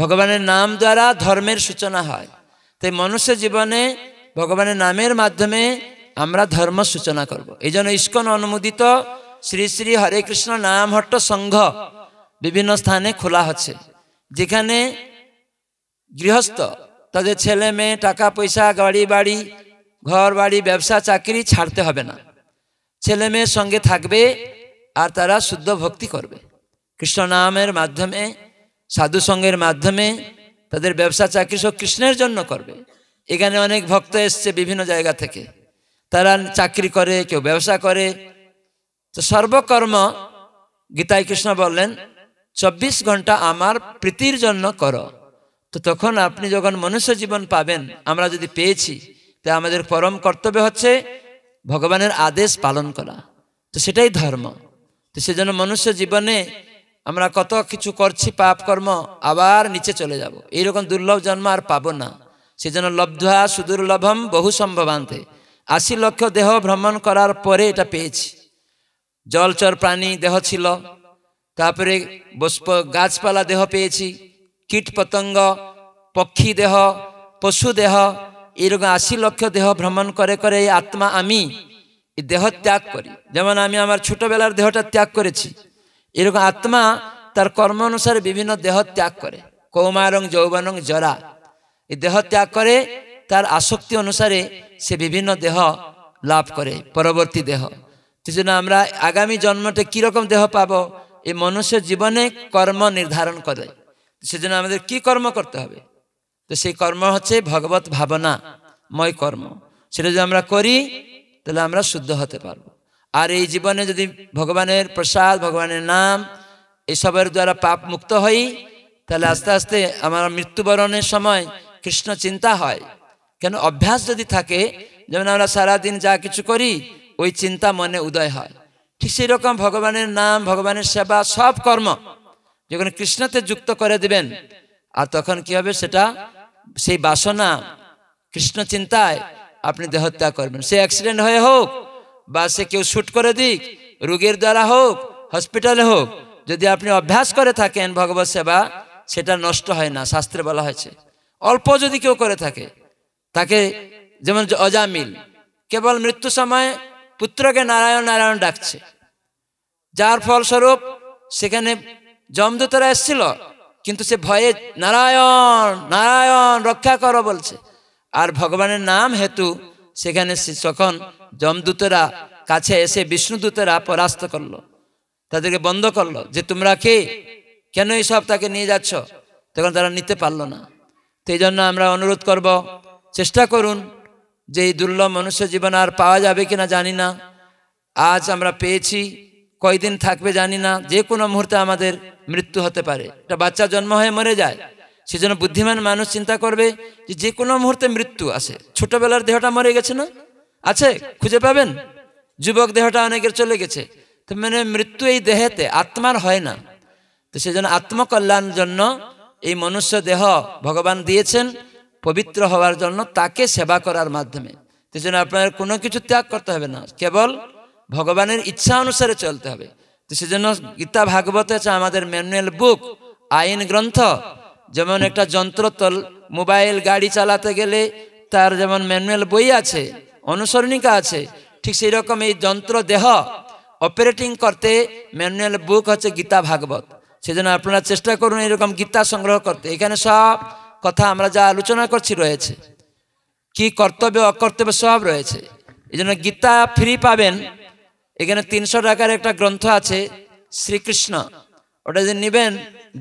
ভগবানের নাম দ্বারা ধর্মের সূচনা হয় তাই মনুষ্য জীবনে ভগবানের নামের মাধ্যমে আমরা ধর্ম সূচনা করব। এই জন্য ইস্কন অনুমোদিত শ্রী শ্রী হরে কৃষ্ণ নামহট্ট সংঘ বিভিন্ন স্থানে খোলা হচ্ছে যেখানে গৃহস্থ তাদের ছেলে মেয়ে টাকা পয়সা গাড়ি বাড়ি ঘর বাড়ি ব্যবসা চাকরি ছাড়তে হবে না ছেলে মেয়ের সঙ্গে থাকবে আর তারা শুদ্ধ ভক্তি করবে কৃষ্ণ নামের মাধ্যমে সাধু সঙ্গের মাধ্যমে তাদের ব্যবসা চাকরি সব কৃষ্ণের জন্য করবে এখানে অনেক ভক্ত এসছে বিভিন্ন জায়গা থেকে তারা চাকরি করে কেউ ব্যবসা করে তো সর্বকর্ম গীতায় কৃষ্ণ বললেন চব্বিশ ঘন্টা আমার প্রীতির জন্য করো তো তখন আপনি যখন মনুষ্য জীবন পাবেন আমরা যদি পেয়েছি তা আমাদের পরম কর্তব্য হচ্ছে ভগবানের আদেশ পালন করা তো সেটাই ধর্ম তো সেজন্য মনুষ্য জীবনে আমরা কত কিছু করছি পাপ কর্ম আবার নিচে চলে যাব এইরকম দুর্লভ জন্ম আর পাবো না সে যেন লব্ধা সুদূর বহু সম্ভবান্তে আশি লক্ষ দেহ ভ্রমণ করার পরে এটা পেয়েছি জলচর প্রাণী দেহ ছিল তারপরে গাছপালা দেহ পেয়েছি কীট পতঙ্গ পক্ষী দেহ পশু দেহ এরকম আশি লক্ষ দেহ ভ্রমণ করে করে এই আত্মা আমি এই দেহ ত্যাগ করি যেমন আমি আমার ছোটবেলার দেহটা ত্যাগ করেছি এরকম আত্মা তার কর্ম অনুসারে বিভিন্ন দেহ ত্যাগ করে কৌমারং যৌবনং জরা এই দেহ ত্যাগ করে তার আসক্তি অনুসারে সে বিভিন্ন দেহ লাভ করে পরবর্তী দেহ সেজন্য আমরা আগামী জন্মটে কীরকম দেহ পাব এই মনুষ্য জীবনে কর্ম নির্ধারণ করে সেজন্য আমাদের কি কর্ম করতে হবে তো সেই কর্ম হচ্ছে ভগবত ভাবনা ময় কর্ম সেটা যদি আমরা করি তাহলে আমরা শুদ্ধ হতে পারবো আর এই জীবনে যদি ভগবানের প্রসাদ ভগবানের নাম এসবের দ্বারা পাপ মুক্ত হই তাহলে আস্তে আস্তে আমার মৃত্যুবরণের সময় কৃষ্ণ চিন্তা হয় কেন অভ্যাস যদি থাকে যেমন আমরা সারাদিন যা কিছু করি ওই চিন্তা মনে উদয় হয় ঠিক সেই রকম ভগবানের নাম ভগবানের সেবা সব কর্ম যখন কৃষ্ণতে যুক্ত করে দিবেন আর তখন কি হবে সেটা সেই বাসনা কৃষ্ণ চিন্তায় আপনি দেহত্যা করবেন সে অ্যাক্সিডেন্ট হয়ে হোক বা সে কেউ শ্যুট করে দিক রুগীর দ্বারা হোক হসপিটালে হোক যদি আপনি অভ্যাস করে থাকেন ভগবত সেবা সেটা নষ্ট হয় না শাস্ত্রে বলা হয়েছে অল্প যদি কেউ করে থাকে তাকে যেমন অজামিল কেবল মৃত্যু সময় পুত্রকে নারায়ণ নারায়ণ ডাকছে যার ফলস্বরূপ সেখানে জমদূতরা এসছিল কিন্তু সে ভয়ে নারায়ণ নারায়ণ রক্ষা করো বলছে আর ভগবানের নাম হেতু সেখানে তখন জমদূতরা কাছে এসে বিষ্ণুদূতরা পরাস্ত করলো তাদেরকে বন্ধ করলো যে তোমরা কে কেন এইসব তাকে নিয়ে যাচ্ছ তখন তারা নিতে পারলো না সেই জন্য আমরা অনুরোধ করব চেষ্টা করুন যে এই দুর্লভ মনুষ্য জীবন আর পাওয়া যাবে কিনা জানি না আজ আমরা পেয়েছি কয়দিন থাকবে জানি না যে কোনো মুহূর্তে আমাদের মৃত্যু হতে পারে একটা বাচ্চা জন্ম হয়ে মরে যায় সেজন্য বুদ্ধিমান মানুষ চিন্তা করবে যে যে কোনো মুহূর্তে মৃত্যু আসে ছোটবেলার দেহটা মরে গেছে না আছে খুঁজে পাবেন যুবক দেহটা অনেকের চলে গেছে তো মানে মৃত্যু এই দেহেতে আত্মার হয় না তো সেজন্য আত্মকল্যাণ জন্য এই মনুষ্য দেহ ভগবান দিয়েছেন পবিত্র হওয়ার জন্য তাকে সেবা করার মাধ্যমে সেই জন্য আপনার কোনো কিছু ত্যাগ করতে হবে না কেবল ভগবানের ইচ্ছা অনুসারে চলতে হবে তো সেজন্য গীতা ভাগবত হচ্ছে আমাদের ম্যানুয়াল বুক আইন গ্রন্থ যেমন একটা যন্ত্র তল মোবাইল গাড়ি চালাতে গেলে তার যেমন ম্যানুয়াল বই আছে অনুসরণিকা আছে ঠিক সেই রকম এই যন্ত্র দেহ অপারেটিং করতে ম্যানুয়াল বুক হচ্ছে গীতা ভাগবত সেজন্য আপনারা চেষ্টা করুন এরকম গীতা সংগ্রহ করতে এখানে সব কথা আমরা যা আলোচনা করছি রয়েছে কি কর্তব্য অকর্তব্য সব রয়েছে এই জন্য গীতা ফ্রি পাবেন এখানে তিনশো টাকার একটা গ্রন্থ আছে শ্রীকৃষ্ণ ওটা যদি নেবেন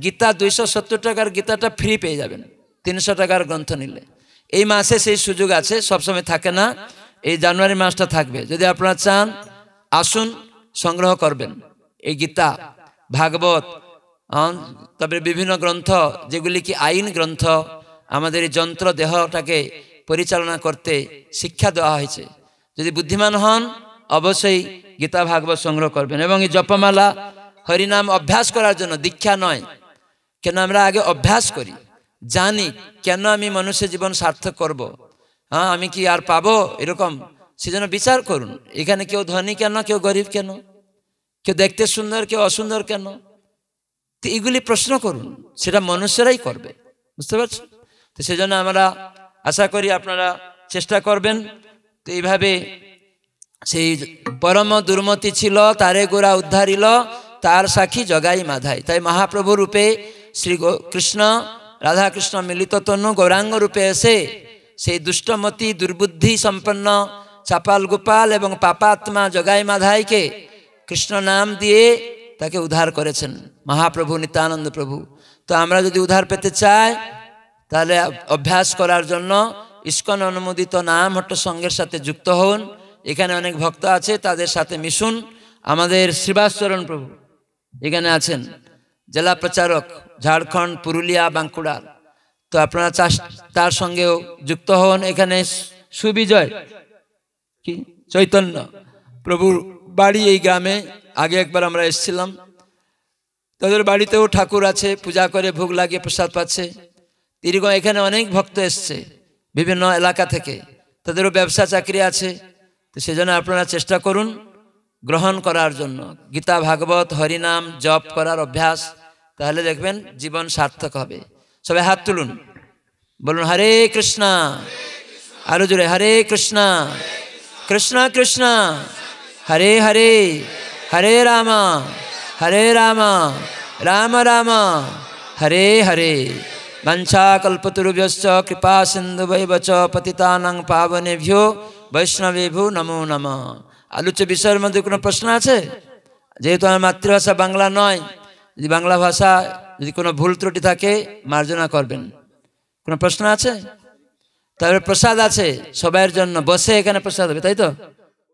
গীতা দুইশো সত্তর টাকার গীতাটা ফ্রি পেয়ে যাবেন তিনশো টাকার গ্রন্থ নিলে এই মাসে সেই সুযোগ আছে সবসময় থাকে না এই জানুয়ারি মাসটা থাকবে যদি আপনারা চান আসুন সংগ্রহ করবেন এই গীতা ভাগবত হ্যাঁ তারপরে বিভিন্ন গ্রন্থ যেগুলি কি আইন গ্রন্থ আমাদের এই যন্ত্র দেহটাকে পরিচালনা করতে শিক্ষা দেওয়া হয়েছে যদি বুদ্ধিমান হন অবশ্যই গীতা ভাগবত সংগ্রহ করবেন এবং এই জপমালা হরিনাম অভ্যাস করার জন্য দীক্ষা নয় কেন আমরা আগে অভ্যাস করি জানি কেন আমি মানুষের জীবন সার্থক করব। হ্যাঁ আমি কি আর পাবো এরকম সেজন্য বিচার করুন এখানে কেউ ধনী কেন কেউ গরিব কেন কেউ দেখতে সুন্দর কেউ অসুন্দর কেন তো এগুলি প্রশ্ন করুন সেটা মনুষ্যরাই করবে বুঝতে পারছেন তো সেজন্য আমরা আশা করি আপনারা চেষ্টা করবেন তো এইভাবে সেই পরম দুর্মতি ছিল তারে গোড়া উদ্ধারিল তার সাক্ষী জগাই মাধাই তাই মহাপ্রভু রূপে শ্রী কৃষ্ণ রাধাকৃষ্ণ মিলিত তনু গৌরাঙ্গ রূপে এসে সেই দুষ্টমতি দুর্বুদ্ধি সম্পন্ন চাপাল গোপাল এবং পাপাত্মা জগাই মাধাইকে কৃষ্ণ নাম দিয়ে তাকে উদ্ধার করেছেন মহাপ্রভু নিত্যানন্দ প্রভু তো আমরা যদি উদ্ধার পেতে চাই তাহলে অভ্যাস করার জন্য ইস্কন অনুমোদিত নাম হট্ট সঙ্গের সাথে যুক্ত হন এখানে অনেক ভক্ত আছে তাদের সাথে মিশুন আমাদের শ্রীবাসচরণ প্রভু এখানে আছেন জেলা প্রচারক ঝাড়খণ্ড পুরুলিয়া বাঁকুড়ার তো আপনারা চাষ তার সঙ্গেও যুক্ত হন এখানে সুবিজয় কি চৈতন্য প্রভুর বাড়ি এই গ্রামে আগে একবার আমরা এসছিলাম তাদের বাড়িতেও ঠাকুর আছে পূজা করে ভোগ লাগিয়ে প্রসাদ পাচ্ছে দীর্ঘ এখানে অনেক ভক্ত এসছে বিভিন্ন এলাকা থেকে তাদেরও ব্যবসা চাকরি আছে তো সেজন্য আপনারা চেষ্টা করুন গ্রহণ করার জন্য গীতা ভাগবত হরিনাম জপ করার অভ্যাস তাহলে দেখবেন জীবন সার্থক হবে সবাই হাত তুলুন বলুন হরে কৃষ্ণা আরো জুড়ে হরে কৃষ্ণা কৃষ্ণা কৃষ্ণা হরে হরে হরে রামা হরে রামা রাম রাম হরে হরে वंशाकल्पतरुभ्यश्च কৃপা সিন্ধু বৈবচ पतितानं पावनेभ्यो বৈষ্ণবেভ্যো নমো নম আলুচ বিষয়ের মধ্যে কোনো প্রশ্ন আছে যেহেতু আমার মাতৃভাষা বাংলা নয় যদি বাংলা ভাষা যদি কোনো ভুল ত্রুটি থাকে মার্জনা করবেন কোনো প্রশ্ন আছে তারপরে প্রসাদ আছে সবাইয়ের জন্য বসে এখানে প্রসাদ হবে তাই তো